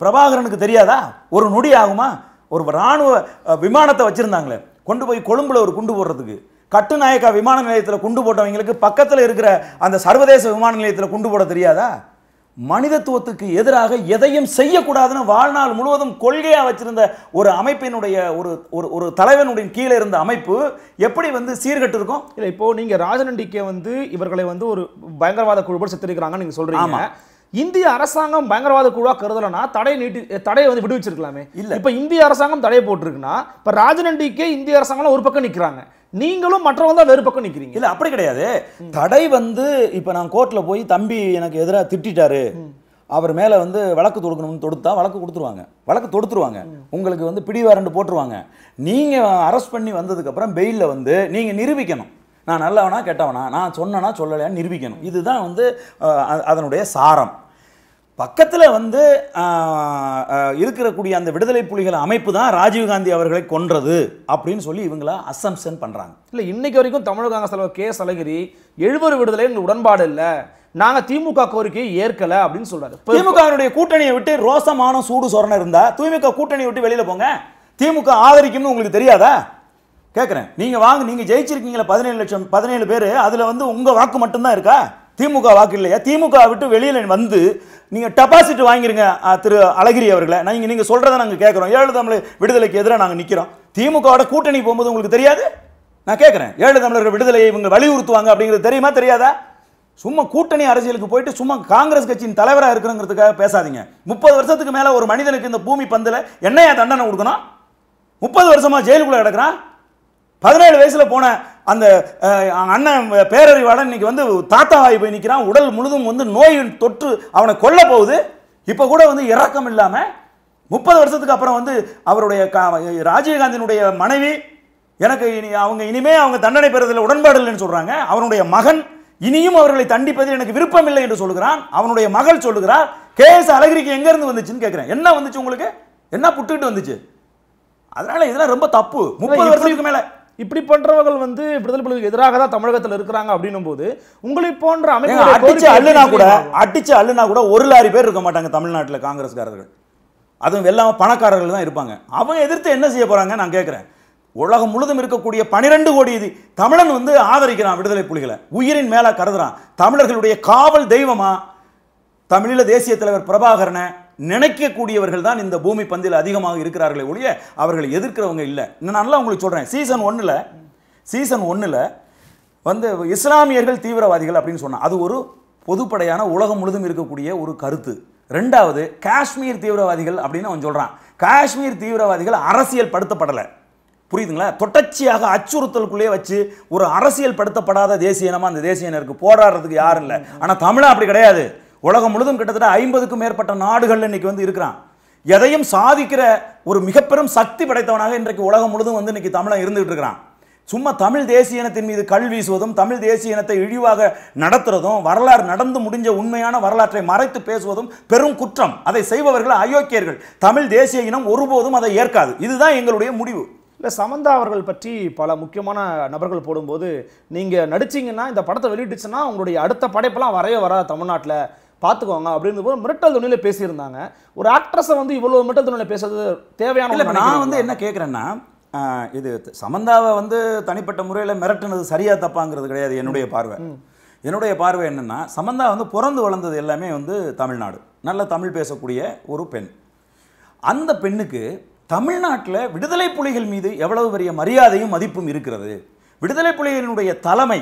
பிரபாகரனுக்கு தெரியாதா ஒரு நொடி ஆகுமா ஒரு இராணுவ விமானத்தை வச்சுருந்தாங்களே கொண்டு போய் கொழும்பில் ஒரு குண்டு போடுறதுக்கு கட்டுநாயக்கா விமான நிலையத்தில் குண்டு போட்டவங்களுக்கு பக்கத்தில் இருக்கிற அந்த சர்வதேச விமான நிலையத்தில் குண்டு போட தெரியாதா மனிதத்துவத்துக்கு எதிராக எதையும் செய்யக்கூடாதுன்னு வாழ்நாள் முழுவதும் கொள்கையாக வச்சிருந்த ஒரு அமைப்பினுடைய ஒரு ஒரு ஒரு தலைவனுடைய கீழே இருந்த அமைப்பு எப்படி வந்து சீர்கட்டு இருக்கும் இல்லை இப்போது நீங்கள் ராஜநண்டிக்கை வந்து இவர்களை வந்து ஒரு பயங்கரவாத குழுவோடு சித்தரிக்கிறாங்கன்னு நீங்கள் சொல்கிறீங்க இந்திய அரசாங்கம் பயங்கரவாத குழுவாக கருதலைன்னா தடை நீட்டி தடையை வந்து விடுவிச்சிருக்கலாமே இல்லை இப்போ இந்திய அரசாங்கம் தடையை போட்டிருக்குன்னா இப்போ ராஜநண்டிக்கே இந்திய அரசாங்கம்லாம் ஒரு பக்கம் நிற்கிறாங்க நீங்களும் மற்றவங்க தான் வேறு பக்கம் நிற்கிறீங்க இல்லை அப்படி கிடையாது தடை வந்து இப்போ நான் கோர்ட்டில் போய் தம்பி எனக்கு எதிராக திட்டாரு அவர் மேலே வந்து வழக்கு தொடுக்கணும்னு தொடுத்தா வழக்கு கொடுத்துருவாங்க வழக்கு தொடுத்துருவாங்க உங்களுக்கு வந்து பிடிவாரண்டு போட்டுருவாங்க நீங்கள் அரெஸ்ட் பண்ணி வந்ததுக்கப்புறம் பெயிலில் வந்து நீங்கள் நிரூபிக்கணும் நான் நல்லவனா கெட்டவனா நான் சொன்னனா சொல்லலையான்னு நிரூபிக்கணும் இதுதான் வந்து அதனுடைய சாரம் பக்கத்தில் வந்து இருக்கிறக்கூடிய அந்த விடுதலை புலிகள் அமைப்பு தான் ராஜீவ்காந்தி அவர்களை கொன்றது அப்படின்னு சொல்லி இவங்கள அசம்சன் பண்ணுறாங்க இல்லை இன்னைக்கு வரைக்கும் தமிழக காங்கிரஸ் தலைவர் கே சலகிரி எழுபது விடுதலை உடன்பாடு இல்லை நாங்கள் திமுக கோரிக்கையை ஏற்கலை அப்படின்னு சொல்கிறாரு திமுகவினுடைய கூட்டணியை விட்டு ரோசமான சூடு சொரணை இருந்தால் திமுக கூட்டணியை விட்டு வெளியில் போங்க திமுக ஆதரிக்கும்னு உங்களுக்கு தெரியாதா கேட்குறேன் நீங்கள் வாங்க நீங்கள் ஜெயிச்சிருக்கீங்களா பதினேழு லட்சம் பதினேழு பேர் அதில் வந்து உங்கள் வாக்கு மட்டும்தான் இருக்கா திமுக வாக்கு இல்லையா திமுக விட்டு வெளியில் வந்து நீங்கள் டெபாசிட் வாங்கிருங்க திரு அழகிரி அவர்களை நீங்கள் நீங்கள் சொல்கிறத நாங்கள் கேட்குறோம் ஏழு தமிழ் விடுதலைக்கு எதிராக நாங்கள் நிற்கிறோம் திமுகவோட கூட்டணி போகும்போது உங்களுக்கு தெரியாது நான் கேட்குறேன் ஏழு தமிழர்கள் விடுதலை இவங்க வலியுறுத்துவாங்க அப்படிங்கிறது தெரியுமா தெரியாதா சும்மா கூட்டணி அரசியலுக்கு போயிட்டு சும்மா காங்கிரஸ் கட்சியின் தலைவராக இருக்கிறங்கிறதுக்காக பேசாதீங்க முப்பது வருஷத்துக்கு மேலே ஒரு மனிதனுக்கு இந்த பூமி பந்தில் என்னையா தண்டனை கொடுக்கணும் முப்பது வருஷமாக ஜெயிலுக்குள்ளே கிடக்கிறான் பதினேழு வயசில் போன அந்த அண்ணன் பேரறிவாளன் இன்னைக்கு வந்து தாத்தாவாகி போய் நிற்கிறான் உடல் முழுதும் வந்து நோய் தொற்று அவனை கொல்ல போகுது இப்போ கூட வந்து இறக்கம் இல்லாமல் முப்பது வருஷத்துக்கு அப்புறம் வந்து அவருடைய ராஜீவ்காந்தியினுடைய மனைவி எனக்கு இனி அவங்க இனிமே அவங்க தண்டனை பெறுவதில் உடன்பாடு இல்லைன்னு சொல்கிறாங்க அவனுடைய மகன் இனியும் அவர்களை தண்டிப்பது எனக்கு விருப்பம் இல்லை என்று சொல்கிறான் அவனுடைய மகள் சொல்லுகிறார் கே எஸ் அழகிரிக்கு எங்கேருந்து வந்துச்சுன்னு கேட்குறேன் என்ன வந்துச்சு உங்களுக்கு என்ன புட்டுக்கிட்டு வந்துச்சு அதனால இதெல்லாம் ரொம்ப தப்பு முப்பது வருஷத்துக்கு மேலே இப்படி பண்றவர்கள் வந்து விடுதலை புலிகளுக்கு எதிராக தான் தமிழகத்தில் இருக்கிறாங்க அப்படின்னும் போது உங்களை போன்ற அமைப்பு அடிச்சு அள்ளுனா கூட அடிச்சு அள்ளுனா கூட ஒரு லாரி பேர் இருக்க மாட்டாங்க தமிழ்நாட்டில் காங்கிரஸ்காரர்கள் அதுவும் எல்லாம் பணக்காரர்கள் தான் இருப்பாங்க அவங்க எதிர்த்து என்ன செய்ய போறாங்க நான் கேட்குறேன் உலகம் முழுதும் இருக்கக்கூடிய பனிரெண்டு கோடி இது தமிழன் வந்து ஆதரிக்கிறான் விடுதலை புலிகளை உயிரின் மேலே கருதுறான் தமிழர்களுடைய காவல் தெய்வமா தமிழீழ தேசிய தலைவர் பிரபாகரனை நினைக்கக்கூடியவர்கள் தான் இந்த பூமி பந்தில் அதிகமாக இருக்கிறார்களே ஒழிய அவர்கள் எதிர்க்கிறவங்க இல்லை நான் நல்லா உங்களுக்கு சொல்கிறேன் சீசன் ஒன்றில் சீசன் ஒன்றில் வந்து இஸ்லாமியர்கள் தீவிரவாதிகள் அப்படின்னு சொன்னால் அது ஒரு பொதுப்படையான உலகம் முழுதும் இருக்கக்கூடிய ஒரு கருத்து ரெண்டாவது காஷ்மீர் தீவிரவாதிகள் அப்படின்னு அவன் சொல்கிறான் காஷ்மீர் தீவிரவாதிகள் அரசியல் படுத்தப்படலை புரியுதுங்களா தொடர்ச்சியாக அச்சுறுத்தலுக்குள்ளேயே வச்சு ஒரு அரசியல் படுத்தப்படாத தேசிய இனமாக அந்த தேசிய போராடுறதுக்கு யாரும் இல்லை ஆனால் தமிழா அப்படி கிடையாது உலகம் முழுதும் கிட்டத்தட்ட ஐம்பதுக்கும் மேற்பட்ட நாடுகளில் இன்னைக்கு வந்து இருக்கிறான் எதையும் சாதிக்கிற ஒரு மிகப்பெரும் சக்தி படைத்தவனாக இன்றைக்கு உலகம் முழுதும் வந்து இன்னைக்கு தமிழன் இருந்துகிட்டு இருக்கிறான் சும்மா தமிழ் தேசிய இனத்தின் மீது கல் வீசுவதும் தமிழ் தேசிய இனத்தை இழிவாக நடத்துறதும் வரலாறு நடந்து முடிஞ்ச உண்மையான வரலாற்றை மறைத்து பேசுவதும் பெரும் குற்றம் அதை செய்பவர்கள் அயோக்கியர்கள் தமிழ் தேசிய இனம் ஒருபோதும் அதை ஏற்காது இதுதான் எங்களுடைய முடிவு இல்லை சமந்தா அவர்கள் பற்றி பல முக்கியமான நபர்கள் போடும்போது நீங்கள் நடிச்சிங்கன்னா இந்த படத்தை வெளியிட்டுச்சுன்னா உங்களுடைய அடுத்த படைப்பெல்லாம் வரைய வராது தமிழ்நாட்டில் பார்த்துக்கோங்க அப்படின்னு போது மிரட்டல் துணியில் பேசியிருந்தாங்க ஒரு ஆக்ட்ரஸை வந்து இவ்வளோ மிரட்டல் துணியில் பேசுறது தேவையான இல்லை நான் வந்து என்ன கேட்குறேன்னா இது சமந்தாவை வந்து தனிப்பட்ட முறையில் மிரட்டினது சரியாக தப்பாங்கிறது கிடையாது என்னுடைய பார்வை என்னுடைய பார்வை என்னென்னா சமந்தா வந்து பிறந்து வளர்ந்தது எல்லாமே வந்து தமிழ்நாடு நல்ல தமிழ் பேசக்கூடிய ஒரு பெண் அந்த பெண்ணுக்கு தமிழ்நாட்டில் விடுதலை புலிகள் மீது எவ்வளவு பெரிய மரியாதையும் மதிப்பும் இருக்கிறது விடுதலை புலிகளினுடைய தலைமை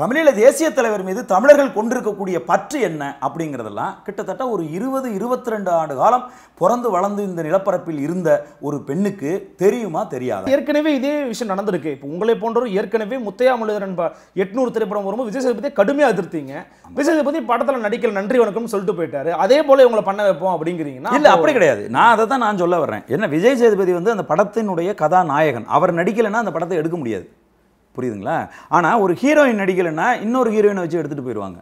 தமிழீழ தேசிய தலைவர் மீது தமிழர்கள் கொண்டிருக்கக்கூடிய பற்று என்ன அப்படிங்கிறதெல்லாம் கிட்டத்தட்ட ஒரு இருபது இருபத்தி ரெண்டு ஆண்டு காலம் பிறந்து வளர்ந்து இந்த நிலப்பரப்பில் இருந்த ஒரு பெண்ணுக்கு தெரியுமா தெரியாது ஏற்கனவே இதே விஷயம் நடந்திருக்கு இப்போ உங்களை போன்றவர் ஏற்கனவே முத்தையா முழுதரன் எட்நூறு திரைப்படம் வரும்போது விஜய் சேதுபதி கடுமையாக எதிர்த்தீங்க விஜய் சேதுபதி படத்தில் நடிக்கல நன்றி வணக்கம்னு சொல்லிட்டு போயிட்டாரு அதே போல இவங்களை பண்ண வைப்போம் அப்படிங்கிறீங்கன்னா இல்லை அப்படி கிடையாது நான் அதை தான் நான் சொல்ல வர்றேன் என்ன விஜய் சேதுபதி வந்து அந்த படத்தினுடைய கதாநாயகன் அவர் நடிக்கலைன்னா அந்த படத்தை எடுக்க முடியாது புரியுதுங்களா ஆனால் ஒரு ஹீரோயின் நடிக்கலைன்னா இன்னொரு ஹீரோயினை வச்சு எடுத்துகிட்டு போயிடுவாங்க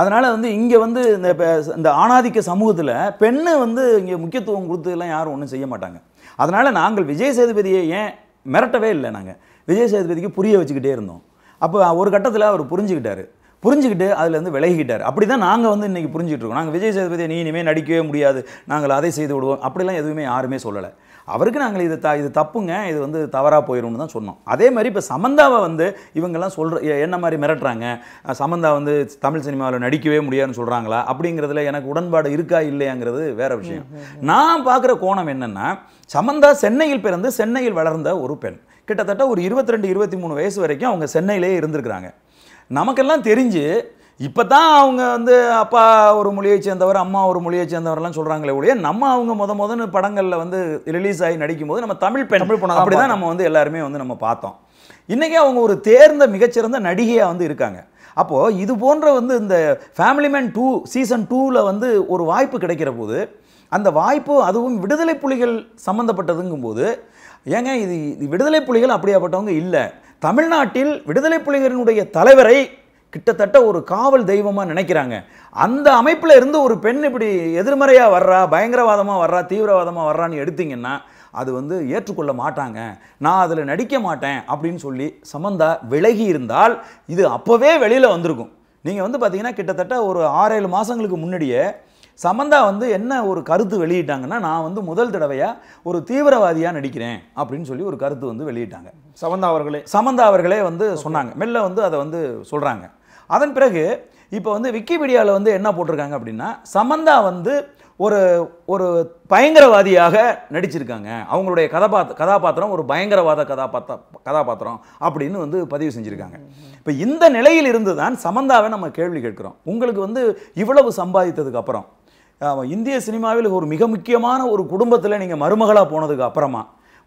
அதனால் வந்து இங்கே வந்து இந்த இந்த ஆணாதிக்க சமூகத்தில் பெண்ணு வந்து இங்கே முக்கியத்துவம் கொடுத்ததெல்லாம் யாரும் ஒன்றும் செய்ய மாட்டாங்க அதனால் நாங்கள் விஜய் சேதுபதியை ஏன் மிரட்டவே இல்லை நாங்கள் விஜய் சேதுபதிக்கு புரிய வச்சுக்கிட்டே இருந்தோம் அப்போ ஒரு கட்டத்தில் அவர் புரிஞ்சுக்கிட்டார் புரிஞ்சுக்கிட்டு அதுலேருந்து விலகிக்கிட்டார் அப்படி தான் நாங்கள் வந்து இன்றைக்கி புரிஞ்சுக்கிட்டு இருக்கோம் நாங்கள் விஜய் சேதுபதியை நீ இனிமேல் நடிக்கவே முடியாது நாங்கள் அதை செய்து விடுவோம் அப்படிலாம் எதுவுமே யாருமே சொல்லலை அவருக்கு நாங்கள் இது த இது தப்புங்க இது வந்து தவறாக போயிடும்னு தான் சொன்னோம் அதே மாதிரி இப்போ சமந்தாவை வந்து இவங்கெல்லாம் சொல்கிற என்ன மாதிரி மிரட்டுறாங்க சமந்தா வந்து தமிழ் சினிமாவில் நடிக்கவே முடியாதுன்னு சொல்கிறாங்களா அப்படிங்கிறதுல எனக்கு உடன்பாடு இருக்கா இல்லையாங்கிறது வேற விஷயம் நான் பார்க்குற கோணம் என்னென்னா சமந்தா சென்னையில் பிறந்து சென்னையில் வளர்ந்த ஒரு பெண் கிட்டத்தட்ட ஒரு இருபத்தி ரெண்டு இருபத்தி மூணு வயசு வரைக்கும் அவங்க சென்னையிலே இருந்திருக்கிறாங்க நமக்கெல்லாம் தெரிஞ்சு இப்போ தான் அவங்க வந்து அப்பா ஒரு மொழியை சேர்ந்தவர் அம்மா ஒரு மொழியை சேர்ந்தவர்லாம் சொல்கிறாங்களே ஒழிய நம்ம அவங்க முத முதன்னு படங்களில் வந்து ரிலீஸ் ஆகி நடிக்கும் போது நம்ம தமிழ் பெண் தமிழ் பண்ண அப்படி தான் நம்ம வந்து எல்லாருமே வந்து நம்ம பார்த்தோம் இன்றைக்கி அவங்க ஒரு தேர்ந்த மிகச்சிறந்த நடிகையாக வந்து இருக்காங்க அப்போது இது போன்ற வந்து இந்த ஃபேமிலி மேன் டூ சீசன் டூவில் வந்து ஒரு வாய்ப்பு கிடைக்கிற போது அந்த வாய்ப்பு அதுவும் விடுதலை புலிகள் சம்மந்தப்பட்டதுங்கும்போது ஏங்க இது விடுதலை புலிகள் அப்படியாப்பட்டவங்க இல்லை தமிழ்நாட்டில் விடுதலை புலிகளினுடைய தலைவரை கிட்டத்தட்ட ஒரு காவல் தெய்வமாக நினைக்கிறாங்க அந்த அமைப்பில் இருந்து ஒரு பெண் இப்படி எதிர்மறையாக வர்றா பயங்கரவாதமாக வர்றா தீவிரவாதமாக வர்றான்னு எடுத்திங்கன்னா அது வந்து ஏற்றுக்கொள்ள மாட்டாங்க நான் அதில் நடிக்க மாட்டேன் அப்படின்னு சொல்லி சமந்தா விலகி இருந்தால் இது அப்போவே வெளியில் வந்திருக்கும் நீங்கள் வந்து பார்த்தீங்கன்னா கிட்டத்தட்ட ஒரு ஆறேழு மாதங்களுக்கு முன்னாடியே சமந்தா வந்து என்ன ஒரு கருத்து வெளியிட்டாங்கன்னா நான் வந்து முதல் தடவையாக ஒரு தீவிரவாதியாக நடிக்கிறேன் அப்படின்னு சொல்லி ஒரு கருத்து வந்து வெளியிட்டாங்க சமந்தா அவர்களே சமந்தா அவர்களே வந்து சொன்னாங்க மெல்ல வந்து அதை வந்து சொல்கிறாங்க அதன் பிறகு இப்போ வந்து விக்கிபீடியாவில் வந்து என்ன போட்டிருக்காங்க அப்படின்னா சமந்தா வந்து ஒரு ஒரு பயங்கரவாதியாக நடிச்சிருக்காங்க அவங்களுடைய கதாபாத்திர கதாபாத்திரம் ஒரு பயங்கரவாத கதாபாத்த கதாபாத்திரம் அப்படின்னு வந்து பதிவு செஞ்சுருக்காங்க இப்போ இந்த நிலையில் இருந்து தான் சமந்தாவை நம்ம கேள்வி கேட்குறோம் உங்களுக்கு வந்து இவ்வளவு சம்பாதித்ததுக்கு அப்புறம் இந்திய சினிமாவில் ஒரு மிக முக்கியமான ஒரு குடும்பத்தில் நீங்கள் மருமகளாக போனதுக்கு அப்புறமா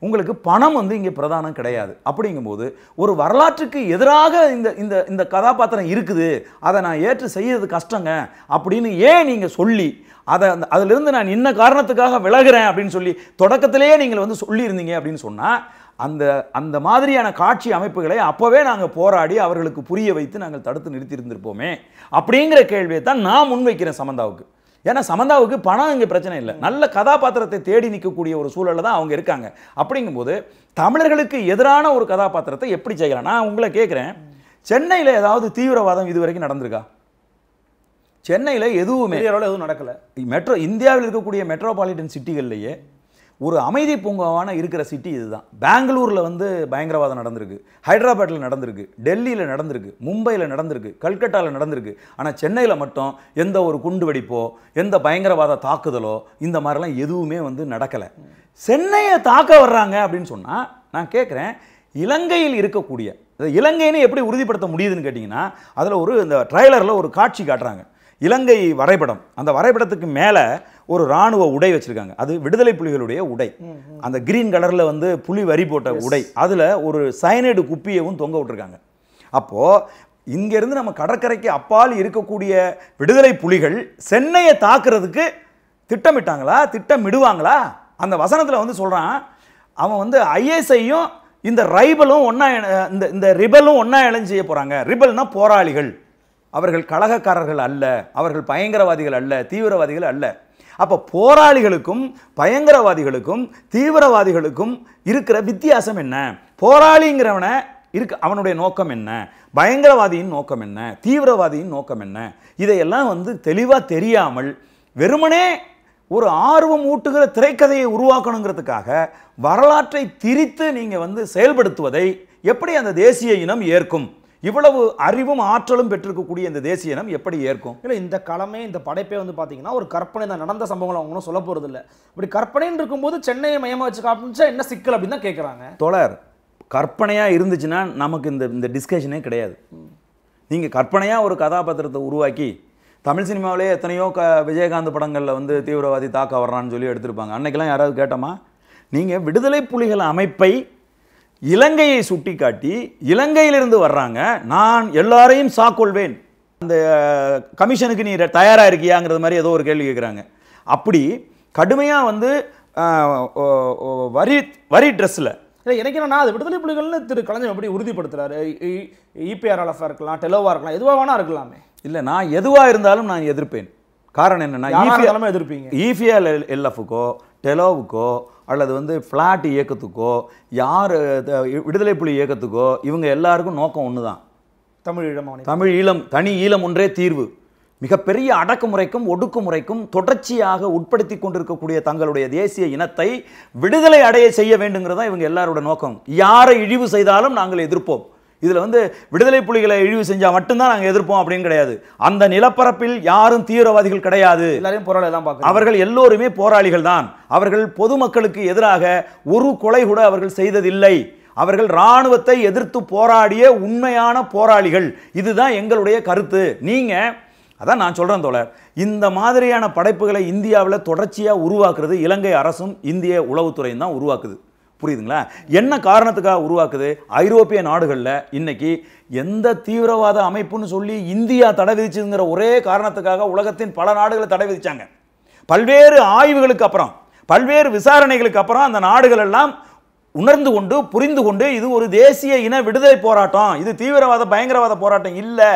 உங்களுக்கு பணம் வந்து இங்கே பிரதானம் கிடையாது அப்படிங்கும்போது ஒரு வரலாற்றுக்கு எதிராக இந்த இந்த இந்த கதாபாத்திரம் இருக்குது அதை நான் ஏற்று செய்யறது கஷ்டங்க அப்படின்னு ஏன் நீங்கள் சொல்லி அதை அந்த அதிலிருந்து நான் இன்ன காரணத்துக்காக விலகிறேன் அப்படின்னு சொல்லி தொடக்கத்திலேயே நீங்கள் வந்து சொல்லியிருந்தீங்க அப்படின்னு சொன்னால் அந்த அந்த மாதிரியான காட்சி அமைப்புகளை அப்போவே நாங்கள் போராடி அவர்களுக்கு புரிய வைத்து நாங்கள் தடுத்து நிறுத்தியிருந்திருப்போமே அப்படிங்கிற கேள்வியை தான் நான் முன்வைக்கிறேன் சமந்தாவுக்கு ஏன்னா சமந்தாவுக்கு பணம் இங்கே பிரச்சனை இல்லை நல்ல கதாபாத்திரத்தை தேடி நிற்கக்கூடிய ஒரு சூழலில் தான் அவங்க இருக்காங்க அப்படிங்கும்போது தமிழர்களுக்கு எதிரான ஒரு கதாபாத்திரத்தை எப்படி செய்யலாம் நான் உங்களை கேட்குறேன் சென்னையில் ஏதாவது தீவிரவாதம் இது வரைக்கும் நடந்திருக்கா சென்னையில் எதுவுமே எதுவும் நடக்கலை மெட்ரோ இந்தியாவில் இருக்கக்கூடிய மெட்ரோபாலிட்டன் சிட்டிகள்லேயே ஒரு அமைதி பூங்காவான இருக்கிற சிட்டி இதுதான் பெங்களூரில் வந்து பயங்கரவாதம் நடந்திருக்கு ஹைதராபாத்தில் நடந்திருக்கு டெல்லியில் நடந்திருக்கு மும்பையில் நடந்திருக்கு கல்கட்டாவில் நடந்திருக்கு ஆனால் சென்னையில் மட்டும் எந்த ஒரு குண்டு வெடிப்போ எந்த பயங்கரவாத தாக்குதலோ இந்த மாதிரிலாம் எதுவுமே வந்து நடக்கலை சென்னையை தாக்க வர்றாங்க அப்படின்னு சொன்னால் நான் கேட்குறேன் இலங்கையில் இருக்கக்கூடிய இலங்கைன்னு எப்படி உறுதிப்படுத்த முடியுதுன்னு கேட்டிங்கன்னா அதில் ஒரு இந்த ட்ரைலரில் ஒரு காட்சி காட்டுறாங்க இலங்கை வரைபடம் அந்த வரைபடத்துக்கு மேலே ஒரு ராணுவ உடை வச்சிருக்காங்க அது விடுதலை புலிகளுடைய உடை அந்த கிரீன் கலரில் வந்து புலி வரி போட்ட உடை அதில் ஒரு சைனைடு குப்பியவும் தொங்க விட்டுருக்காங்க அப்போது இங்கேருந்து நம்ம கடற்கரைக்கு அப்பால் இருக்கக்கூடிய விடுதலை புலிகள் சென்னையை தாக்குறதுக்கு திட்டமிட்டாங்களா திட்டமிடுவாங்களா அந்த வசனத்தில் வந்து சொல்கிறான் அவன் வந்து ஐஎஸ்ஐயும் இந்த ரைபலும் ஒன்றா இந்த இந்த ரிபலும் ஒன்றா இணைஞ்சு செய்ய போகிறாங்க ரிபல்னா போராளிகள் அவர்கள் கழகக்காரர்கள் அல்ல அவர்கள் பயங்கரவாதிகள் அல்ல தீவிரவாதிகள் அல்ல அப்போ போராளிகளுக்கும் பயங்கரவாதிகளுக்கும் தீவிரவாதிகளுக்கும் இருக்கிற வித்தியாசம் என்ன போராளிங்கிறவனை இருக்கு அவனுடைய நோக்கம் என்ன பயங்கரவாதியின் நோக்கம் என்ன தீவிரவாதியின் நோக்கம் என்ன இதையெல்லாம் வந்து தெளிவாக தெரியாமல் வெறுமனே ஒரு ஆர்வம் ஊட்டுகிற திரைக்கதையை உருவாக்கணுங்கிறதுக்காக வரலாற்றை திரித்து நீங்கள் வந்து செயல்படுத்துவதை எப்படி அந்த தேசிய இனம் ஏற்கும் இவ்வளவு அறிவும் ஆற்றலும் பெற்றிருக்கக்கூடிய இந்த தேசிய இனம் எப்படி ஏற்கும் இல்லை இந்த களமே இந்த படைப்பே வந்து பார்த்தீங்கன்னா ஒரு கற்பனை தான் நடந்த சம்பவங்கள் அவங்களும் சொல்ல போகிறது இல்லை இப்படி கற்பனைன்னு இருக்கும்போது சென்னையை மையமாக வச்சு காப்பிச்சா என்ன சிக்கல் அப்படின்னு தான் கேட்குறாங்க தொடர் கற்பனையாக இருந்துச்சுன்னா நமக்கு இந்த இந்த டிஸ்கஷனே கிடையாது நீங்கள் கற்பனையாக ஒரு கதாபாத்திரத்தை உருவாக்கி தமிழ் சினிமாவிலே எத்தனையோ க விஜயகாந்த் படங்களில் வந்து தீவிரவாதி தாக்க வர்றான்னு சொல்லி எடுத்திருப்பாங்க அன்றைக்கெல்லாம் யாராவது கேட்டோமா நீங்கள் விடுதலை புலிகள் அமைப்பை இலங்கையை சுட்டிக்காட்டி இலங்கையிலிருந்து வர்றாங்க நான் எல்லாரையும் சாக்கொள்வேன் அந்த கமிஷனுக்கு நீ தயாராக இருக்கியாங்கிறது மாதிரி ஏதோ ஒரு கேள்வி கேட்குறாங்க அப்படி கடுமையாக வந்து வரி வரி ட்ரெஸ்ஸில் இல்லை எனக்கு நான் அது விடுதலை புலிகள்னு திரு கலைஞர் எப்படி உறுதிப்படுத்துறாரு இபிஆர் அலஃபாக இருக்கலாம் டெலோவாக இருக்கலாம் எதுவாக வேணா இருக்கலாமே இல்லை நான் எதுவாக இருந்தாலும் நான் எதிர்ப்பேன் காரணம் என்னென்னா எதிர்ப்பீங்க இபிஆர் எல்எஃப்க்கோ டெலோவுக்கோ அல்லது வந்து ஃப்ளாட் இயக்கத்துக்கோ யார் விடுதலை புலி இயக்கத்துக்கோ இவங்க எல்லாருக்கும் நோக்கம் ஒன்று தான் தமிழ் ஈழம் தமிழ் ஈழம் தனி ஈழம் ஒன்றே தீர்வு மிகப்பெரிய அடக்குமுறைக்கும் ஒடுக்குமுறைக்கும் தொடர்ச்சியாக உட்படுத்தி கொண்டிருக்கக்கூடிய தங்களுடைய தேசிய இனத்தை விடுதலை அடைய செய்ய வேண்டுங்கிறதா இவங்க எல்லாரோட நோக்கம் யாரை இழிவு செய்தாலும் நாங்கள் எதிர்ப்போம் இதில் வந்து விடுதலை புலிகளை இழிவு செஞ்சால் மட்டும்தான் நாங்கள் எதிர்ப்போம் அப்படின்னு கிடையாது அந்த நிலப்பரப்பில் யாரும் தீவிரவாதிகள் கிடையாது எல்லாரையும் போராளி தான் பார்க்க அவர்கள் எல்லோருமே போராளிகள் தான் அவர்கள் பொதுமக்களுக்கு எதிராக ஒரு கொலை கூட அவர்கள் செய்ததில்லை அவர்கள் இராணுவத்தை எதிர்த்து போராடிய உண்மையான போராளிகள் இதுதான் எங்களுடைய கருத்து நீங்கள் அதான் நான் சொல்கிறேன் தோழர் இந்த மாதிரியான படைப்புகளை இந்தியாவில் தொடர்ச்சியாக உருவாக்குறது இலங்கை அரசும் இந்திய உளவுத்துறையும் தான் உருவாக்குது புரியுதுங்களா என்ன காரணத்துக்காக உருவாக்குது ஐரோப்பிய நாடுகளில் இன்னைக்கு எந்த தீவிரவாத அமைப்புன்னு சொல்லி இந்தியா தடை விதிச்சதுங்கிற ஒரே காரணத்துக்காக உலகத்தின் பல நாடுகளை தடை விதிச்சாங்க பல்வேறு ஆய்வுகளுக்கு அப்புறம் பல்வேறு விசாரணைகளுக்கு அப்புறம் அந்த நாடுகள் எல்லாம் உணர்ந்து கொண்டு புரிந்து கொண்டு இது ஒரு தேசிய இன விடுதலை போராட்டம் இது தீவிரவாத பயங்கரவாத போராட்டம் இல்லை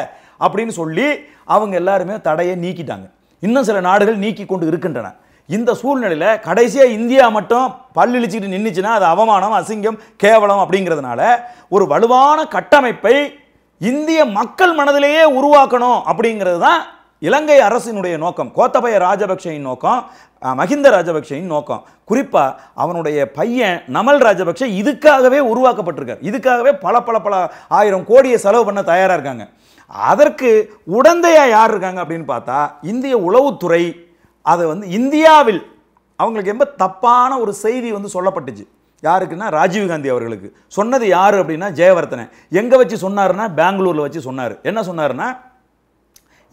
அப்படின்னு சொல்லி அவங்க எல்லாருமே தடையை நீக்கிட்டாங்க இன்னும் சில நாடுகள் நீக்கி கொண்டு இருக்கின்றன இந்த சூழ்நிலையில் கடைசியாக இந்தியா மட்டும் பல்லிழிச்சிக்கிட்டு நின்றுச்சுன்னா அது அவமானம் அசிங்கம் கேவலம் அப்படிங்கிறதுனால ஒரு வலுவான கட்டமைப்பை இந்திய மக்கள் மனதிலேயே உருவாக்கணும் அப்படிங்கிறது தான் இலங்கை அரசினுடைய நோக்கம் கோத்தபய ராஜபக்ஷையின் நோக்கம் மஹிந்த ராஜபக்ஷையின் நோக்கம் குறிப்பாக அவனுடைய பையன் நமல் ராஜபக்ஷ இதுக்காகவே உருவாக்கப்பட்டிருக்கார் இதுக்காகவே பல பல பல ஆயிரம் கோடியை செலவு பண்ண தயாராக இருக்காங்க அதற்கு உடந்தையாக யார் இருக்காங்க அப்படின்னு பார்த்தா இந்திய உளவுத்துறை அதை வந்து இந்தியாவில் அவங்களுக்கு ரொம்ப தப்பான ஒரு செய்தி வந்து சொல்லப்பட்டுச்சு யாருக்குன்னா ராஜீவ்காந்தி அவர்களுக்கு சொன்னது யார் அப்படின்னா ஜெயவர்த்தனை எங்கே வச்சு சொன்னார்னா பெங்களூரில் வச்சு சொன்னார் என்ன சொன்னார்னா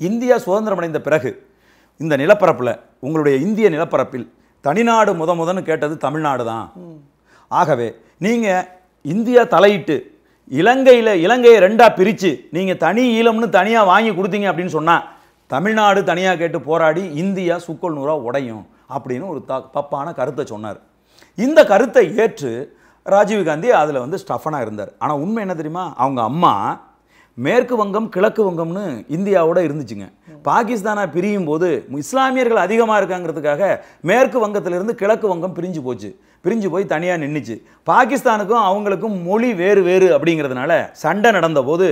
இந்தியா சுதந்திரம் அடைந்த பிறகு இந்த நிலப்பரப்பில் உங்களுடைய இந்திய நிலப்பரப்பில் தனிநாடு முத முதன்னு கேட்டது தமிழ்நாடு தான் ஆகவே நீங்கள் இந்தியா தலையிட்டு இலங்கையில் இலங்கையை ரெண்டாக பிரித்து நீங்கள் தனி ஈழம்னு தனியாக வாங்கி கொடுத்தீங்க அப்படின்னு சொன்னால் தமிழ்நாடு தனியாக கேட்டு போராடி இந்தியா சுக்கல் நூறாக உடையும் அப்படின்னு ஒரு த தப்பான கருத்தை சொன்னார் இந்த கருத்தை ஏற்று ராஜீவ்காந்தி அதில் வந்து ஸ்டஃபனாக இருந்தார் ஆனால் உண்மை என்ன தெரியுமா அவங்க அம்மா மேற்கு வங்கம் கிழக்கு வங்கம்னு இந்தியாவோட இருந்துச்சுங்க பாகிஸ்தானாக பிரியும் போது இஸ்லாமியர்கள் அதிகமாக இருக்காங்கிறதுக்காக மேற்கு வங்கத்திலிருந்து கிழக்கு வங்கம் பிரிஞ்சு போச்சு பிரிஞ்சு போய் தனியாக நின்றுச்சு பாகிஸ்தானுக்கும் அவங்களுக்கும் மொழி வேறு வேறு அப்படிங்கிறதுனால சண்டை நடந்த போது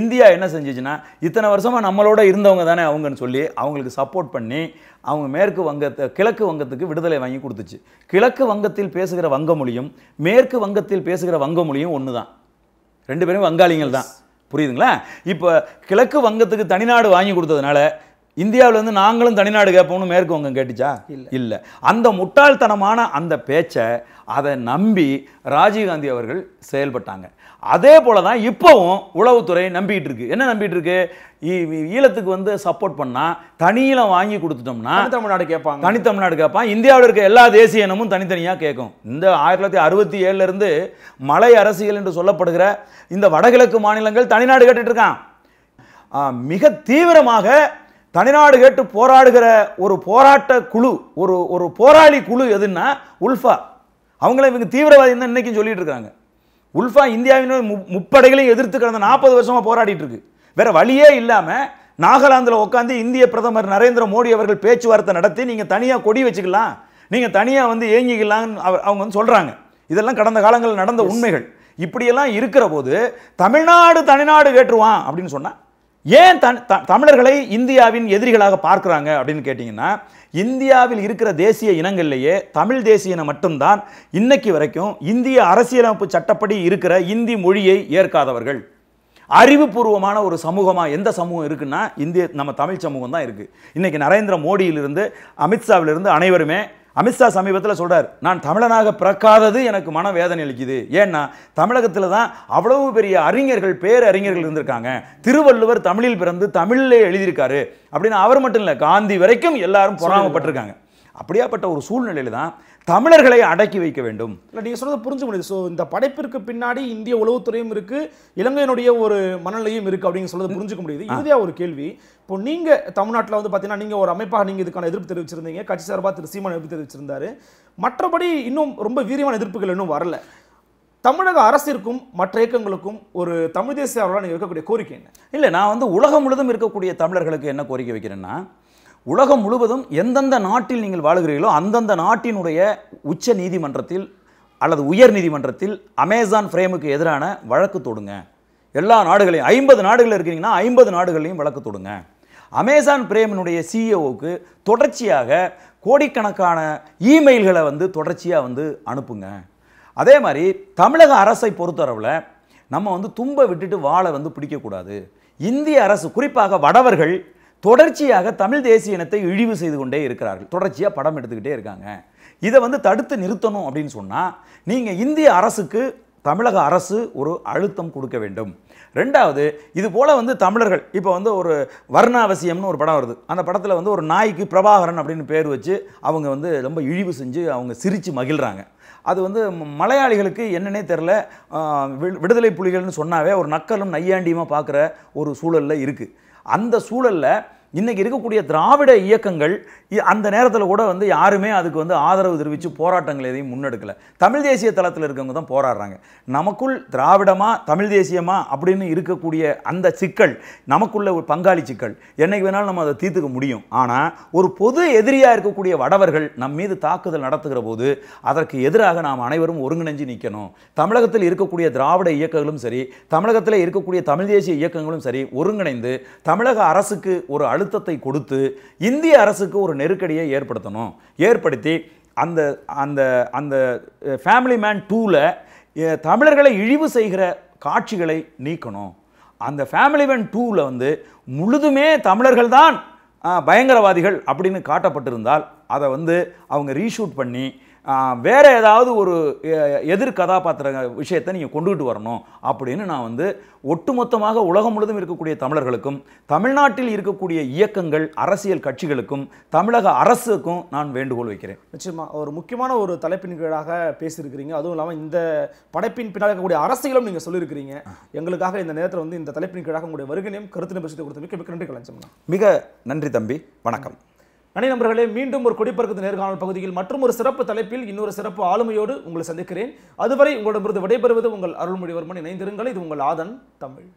இந்தியா என்ன செஞ்சிச்சுன்னா இத்தனை வருஷமாக நம்மளோட இருந்தவங்க தானே அவங்கன்னு சொல்லி அவங்களுக்கு சப்போர்ட் பண்ணி அவங்க மேற்கு வங்கத்தை கிழக்கு வங்கத்துக்கு விடுதலை வாங்கி கொடுத்துச்சு கிழக்கு வங்கத்தில் பேசுகிற வங்க மொழியும் மேற்கு வங்கத்தில் பேசுகிற வங்க மொழியும் ஒன்று தான் ரெண்டு பேரும் வங்காளிகள் தான் புரியுதுங்களா இப்போ கிழக்கு வங்கத்துக்கு தனிநாடு வாங்கி கொடுத்ததுனால இந்தியாவில் வந்து நாங்களும் தனிநாடு கேட்போம்னு மேற்கு வங்கம் கேட்டுச்சா இல்லை அந்த முட்டாள்தனமான அந்த பேச்சை அதை நம்பி ராஜீவ்காந்தி அவர்கள் செயல்பட்டாங்க அதே போல தான் இப்போவும் உளவுத்துறை நம்பிக்கிட்டு இருக்கு என்ன நம்பிட்டு இருக்கு ஈழத்துக்கு வந்து சப்போர்ட் பண்ணால் தனியில் வாங்கி கொடுத்துட்டோம்னா தமிழ்நாடு கேட்பாங்க தனித்தமிழ்நாடு கேட்பான் இந்தியாவில் இருக்க எல்லா தேசிய இனமும் தனித்தனியாக கேட்கும் இந்த ஆயிரத்தி தொள்ளாயிரத்தி அறுபத்தி ஏழுலேருந்து மலை அரசியல் என்று சொல்லப்படுகிற இந்த வடகிழக்கு மாநிலங்கள் தனிநாடு கேட்டுட்டு இருக்கான் மிக தீவிரமாக தனிநாடு கேட்டு போராடுகிற ஒரு போராட்ட குழு ஒரு ஒரு போராளி குழு எதுன்னா உல்ஃபா அவங்கள இவங்க தீவிரவாதி தான் இன்றைக்கும் சொல்லிட்டு இருக்காங்க உல்ஃபா இந்தியாவின் முப்படைகளையும் எதிர்த்து கடந்த நாற்பது வருஷமாக போராடிட்டு இருக்கு வேற வழியே இல்லாமல் நாகாலாந்தில் உட்காந்து இந்திய பிரதமர் நரேந்திர மோடி அவர்கள் பேச்சுவார்த்தை நடத்தி நீங்கள் தனியாக கொடி வச்சுக்கலாம் நீங்கள் தனியாக வந்து ஏங்கிக்கலாம்னு அவங்க வந்து சொல்கிறாங்க இதெல்லாம் கடந்த காலங்களில் நடந்த உண்மைகள் இப்படியெல்லாம் இருக்கிற போது தமிழ்நாடு தனிநாடு கேட்டுருவான் அப்படின்னு சொன்னால் ஏன் தமிழர்களை இந்தியாவின் எதிரிகளாக பார்க்குறாங்க அப்படின்னு கேட்டிங்கன்னா இந்தியாவில் இருக்கிற தேசிய இனங்கள்லேயே தமிழ் தேசிய இனம் மட்டும்தான் இன்னைக்கு வரைக்கும் இந்திய அரசியலமைப்பு சட்டப்படி இருக்கிற இந்தி மொழியை ஏற்காதவர்கள் அறிவுபூர்வமான ஒரு சமூகமாக எந்த சமூகம் இருக்குன்னா இந்திய நம்ம தமிழ் சமூகம் தான் இருக்குது இன்றைக்கி நரேந்திர மோடியிலிருந்து அமித்ஷாவிலிருந்து அனைவருமே அமித்ஷா சமீபத்தில் சொல்கிறார் நான் தமிழனாக பிறக்காதது எனக்கு மன வேதனை அளிக்குது ஏன்னா தமிழகத்தில் தான் அவ்வளவு பெரிய அறிஞர்கள் பேரறிஞர்கள் இருந்திருக்காங்க திருவள்ளுவர் தமிழில் பிறந்து தமிழிலே எழுதியிருக்காரு அப்படின்னு அவர் மட்டும் இல்லை காந்தி வரைக்கும் எல்லாரும் பொறாமப்பட்டிருக்காங்க அப்படியாப்பட்ட ஒரு சூழ்நிலையில் தான் தமிழர்களை அடக்கி வைக்க வேண்டும் இல்லை நீங்கள் சொல்கிறது புரிஞ்சு முடியுது ஸோ இந்த படைப்பிற்கு பின்னாடி இந்திய உளவுத்துறையும் இருக்குது இலங்கையினுடைய ஒரு மனநிலையும் இருக்குது அப்படின்னு சொல்கிறது புரிஞ்சுக்க முடியுது இறுதியாக ஒரு கேள்வி இப்போ நீங்கள் தமிழ்நாட்டில் வந்து பார்த்தீங்கன்னா நீங்கள் ஒரு அமைப்பாக நீங்கள் இதுக்கான எதிர்ப்பு தெரிவிச்சிருந்தீங்க கட்சி சார்பாக திரு சீமான் எதிர்ப்பு தெரிவிச்சிருந்தாரு மற்றபடி இன்னும் ரொம்ப வீரியமான எதிர்ப்புகள் இன்னும் வரல தமிழக அரசிற்கும் மற்ற இயக்கங்களுக்கும் ஒரு தமிழ் தேசிய நீங்கள் இருக்கக்கூடிய கோரிக்கை என்ன இல்லை நான் வந்து உலகம் முழுதும் இருக்கக்கூடிய தமிழர்களுக்கு என்ன கோரிக்கை வைக்கிறேன்னா உலகம் முழுவதும் எந்தெந்த நாட்டில் நீங்கள் வாழுகிறீர்களோ அந்தந்த நாட்டினுடைய உச்ச நீதிமன்றத்தில் அல்லது உயர் நீதிமன்றத்தில் அமேசான் ஃப்ரேமுக்கு எதிரான வழக்கு தொடுங்க எல்லா நாடுகளையும் ஐம்பது நாடுகள் இருக்கிறீங்கன்னா ஐம்பது நாடுகளையும் வழக்கு தொடுங்க அமேசான் பிரேமினுடைய சிஇஓவுக்கு e தொடர்ச்சியாக கோடிக்கணக்கான இமெயில்களை வந்து தொடர்ச்சியாக வந்து அனுப்புங்க அதே மாதிரி தமிழக அரசை பொறுத்தளவில் நம்ம வந்து தும்ப விட்டுட்டு வாழை வந்து பிடிக்கக்கூடாது இந்திய அரசு குறிப்பாக வடவர்கள் தொடர்ச்சியாக தமிழ் தேசிய இனத்தை இழிவு செய்து கொண்டே இருக்கிறார்கள் தொடர்ச்சியாக படம் எடுத்துக்கிட்டே இருக்காங்க இதை வந்து தடுத்து நிறுத்தணும் அப்படின்னு சொன்னால் நீங்கள் இந்திய அரசுக்கு தமிழக அரசு ஒரு அழுத்தம் கொடுக்க வேண்டும் ரெண்டாவது இது போல் வந்து தமிழர்கள் இப்போ வந்து ஒரு வர்ணாவசியம்னு ஒரு படம் வருது அந்த படத்தில் வந்து ஒரு நாய்க்கு பிரபாகரன் அப்படின்னு பேர் வச்சு அவங்க வந்து ரொம்ப இழிவு செஞ்சு அவங்க சிரித்து மகிழ்கிறாங்க அது வந்து மலையாளிகளுக்கு என்னன்னே தெரில விடுதலை புலிகள்னு சொன்னாவே ஒரு நக்கலும் நையாண்டியுமாக பார்க்குற ஒரு சூழலில் இருக்குது அந்த சூழலில் இன்றைக்கி இருக்கக்கூடிய திராவிட இயக்கங்கள் அந்த நேரத்தில் கூட வந்து யாருமே அதுக்கு வந்து ஆதரவு தெரிவித்து போராட்டங்கள் எதையும் முன்னெடுக்கலை தமிழ் தேசிய தளத்தில் இருக்கவங்க தான் போராடுறாங்க நமக்குள் திராவிடமாக தமிழ் தேசியமாக அப்படின்னு இருக்கக்கூடிய அந்த சிக்கல் நமக்குள்ள ஒரு பங்காளி சிக்கல் என்றைக்கு வேணாலும் நம்ம அதை தீர்த்துக்க முடியும் ஆனால் ஒரு பொது எதிரியாக இருக்கக்கூடிய வடவர்கள் நம் மீது தாக்குதல் நடத்துகிற போது அதற்கு எதிராக நாம் அனைவரும் ஒருங்கிணைஞ்சு நிற்கணும் தமிழகத்தில் இருக்கக்கூடிய திராவிட இயக்கங்களும் சரி தமிழகத்தில் இருக்கக்கூடிய தமிழ் தேசிய இயக்கங்களும் சரி ஒருங்கிணைந்து தமிழக அரசுக்கு ஒரு அழுத்தத்தை கொடுத்து இந்திய அரசுக்கு ஒரு நெருக்கடியை ஏற்படுத்தணும் ஏற்படுத்தி அந்த அந்த அந்த ஃபேமிலி மேன் டூவில் தமிழர்களை இழிவு செய்கிற காட்சிகளை நீக்கணும் அந்த ஃபேமிலி மேன் டூவில் வந்து முழுதுமே தமிழர்கள் தான் பயங்கரவாதிகள் அப்படின்னு காட்டப்பட்டிருந்தால் அதை வந்து அவங்க ரீஷூட் பண்ணி வேறு ஏதாவது ஒரு எதிர் கதாபாத்திர விஷயத்தை நீங்கள் கொண்டுகிட்டு வரணும் அப்படின்னு நான் வந்து ஒட்டுமொத்தமாக உலகம் முழுதும் இருக்கக்கூடிய தமிழர்களுக்கும் தமிழ்நாட்டில் இருக்கக்கூடிய இயக்கங்கள் அரசியல் கட்சிகளுக்கும் தமிழக அரசுக்கும் நான் வேண்டுகோள் வைக்கிறேன் நிச்சயமாக ஒரு முக்கியமான ஒரு தலைப்பின் கீழாக பேசியிருக்கிறீங்க அதுவும் இல்லாமல் இந்த படைப்பின் பின்னால் இருக்கக்கூடிய அரசியலும் நீங்கள் சொல்லியிருக்கிறீங்க எங்களுக்காக இந்த நேரத்தில் வந்து இந்த தலைப்பின் கீழாக உங்களுடைய வருகையும் கருத்து நிபுணத்தை கொடுத்த மிக மிக நன்றி கலைஞ்சம் மிக நன்றி தம்பி வணக்கம் நனி நண்பர்களே மீண்டும் ஒரு குடிப்பறக்கத்து நேர்காணல் பகுதியில் மற்றும் ஒரு சிறப்பு தலைப்பில் இன்னொரு சிறப்பு ஆளுமையோடு உங்களை சந்திக்கிறேன் அதுவரை உங்களிடமிருந்து விடைபெறுவது உங்கள் அருள்மொழிவர்மன் இணைந்திருங்கள் இது உங்கள் ஆதன் தமிழ்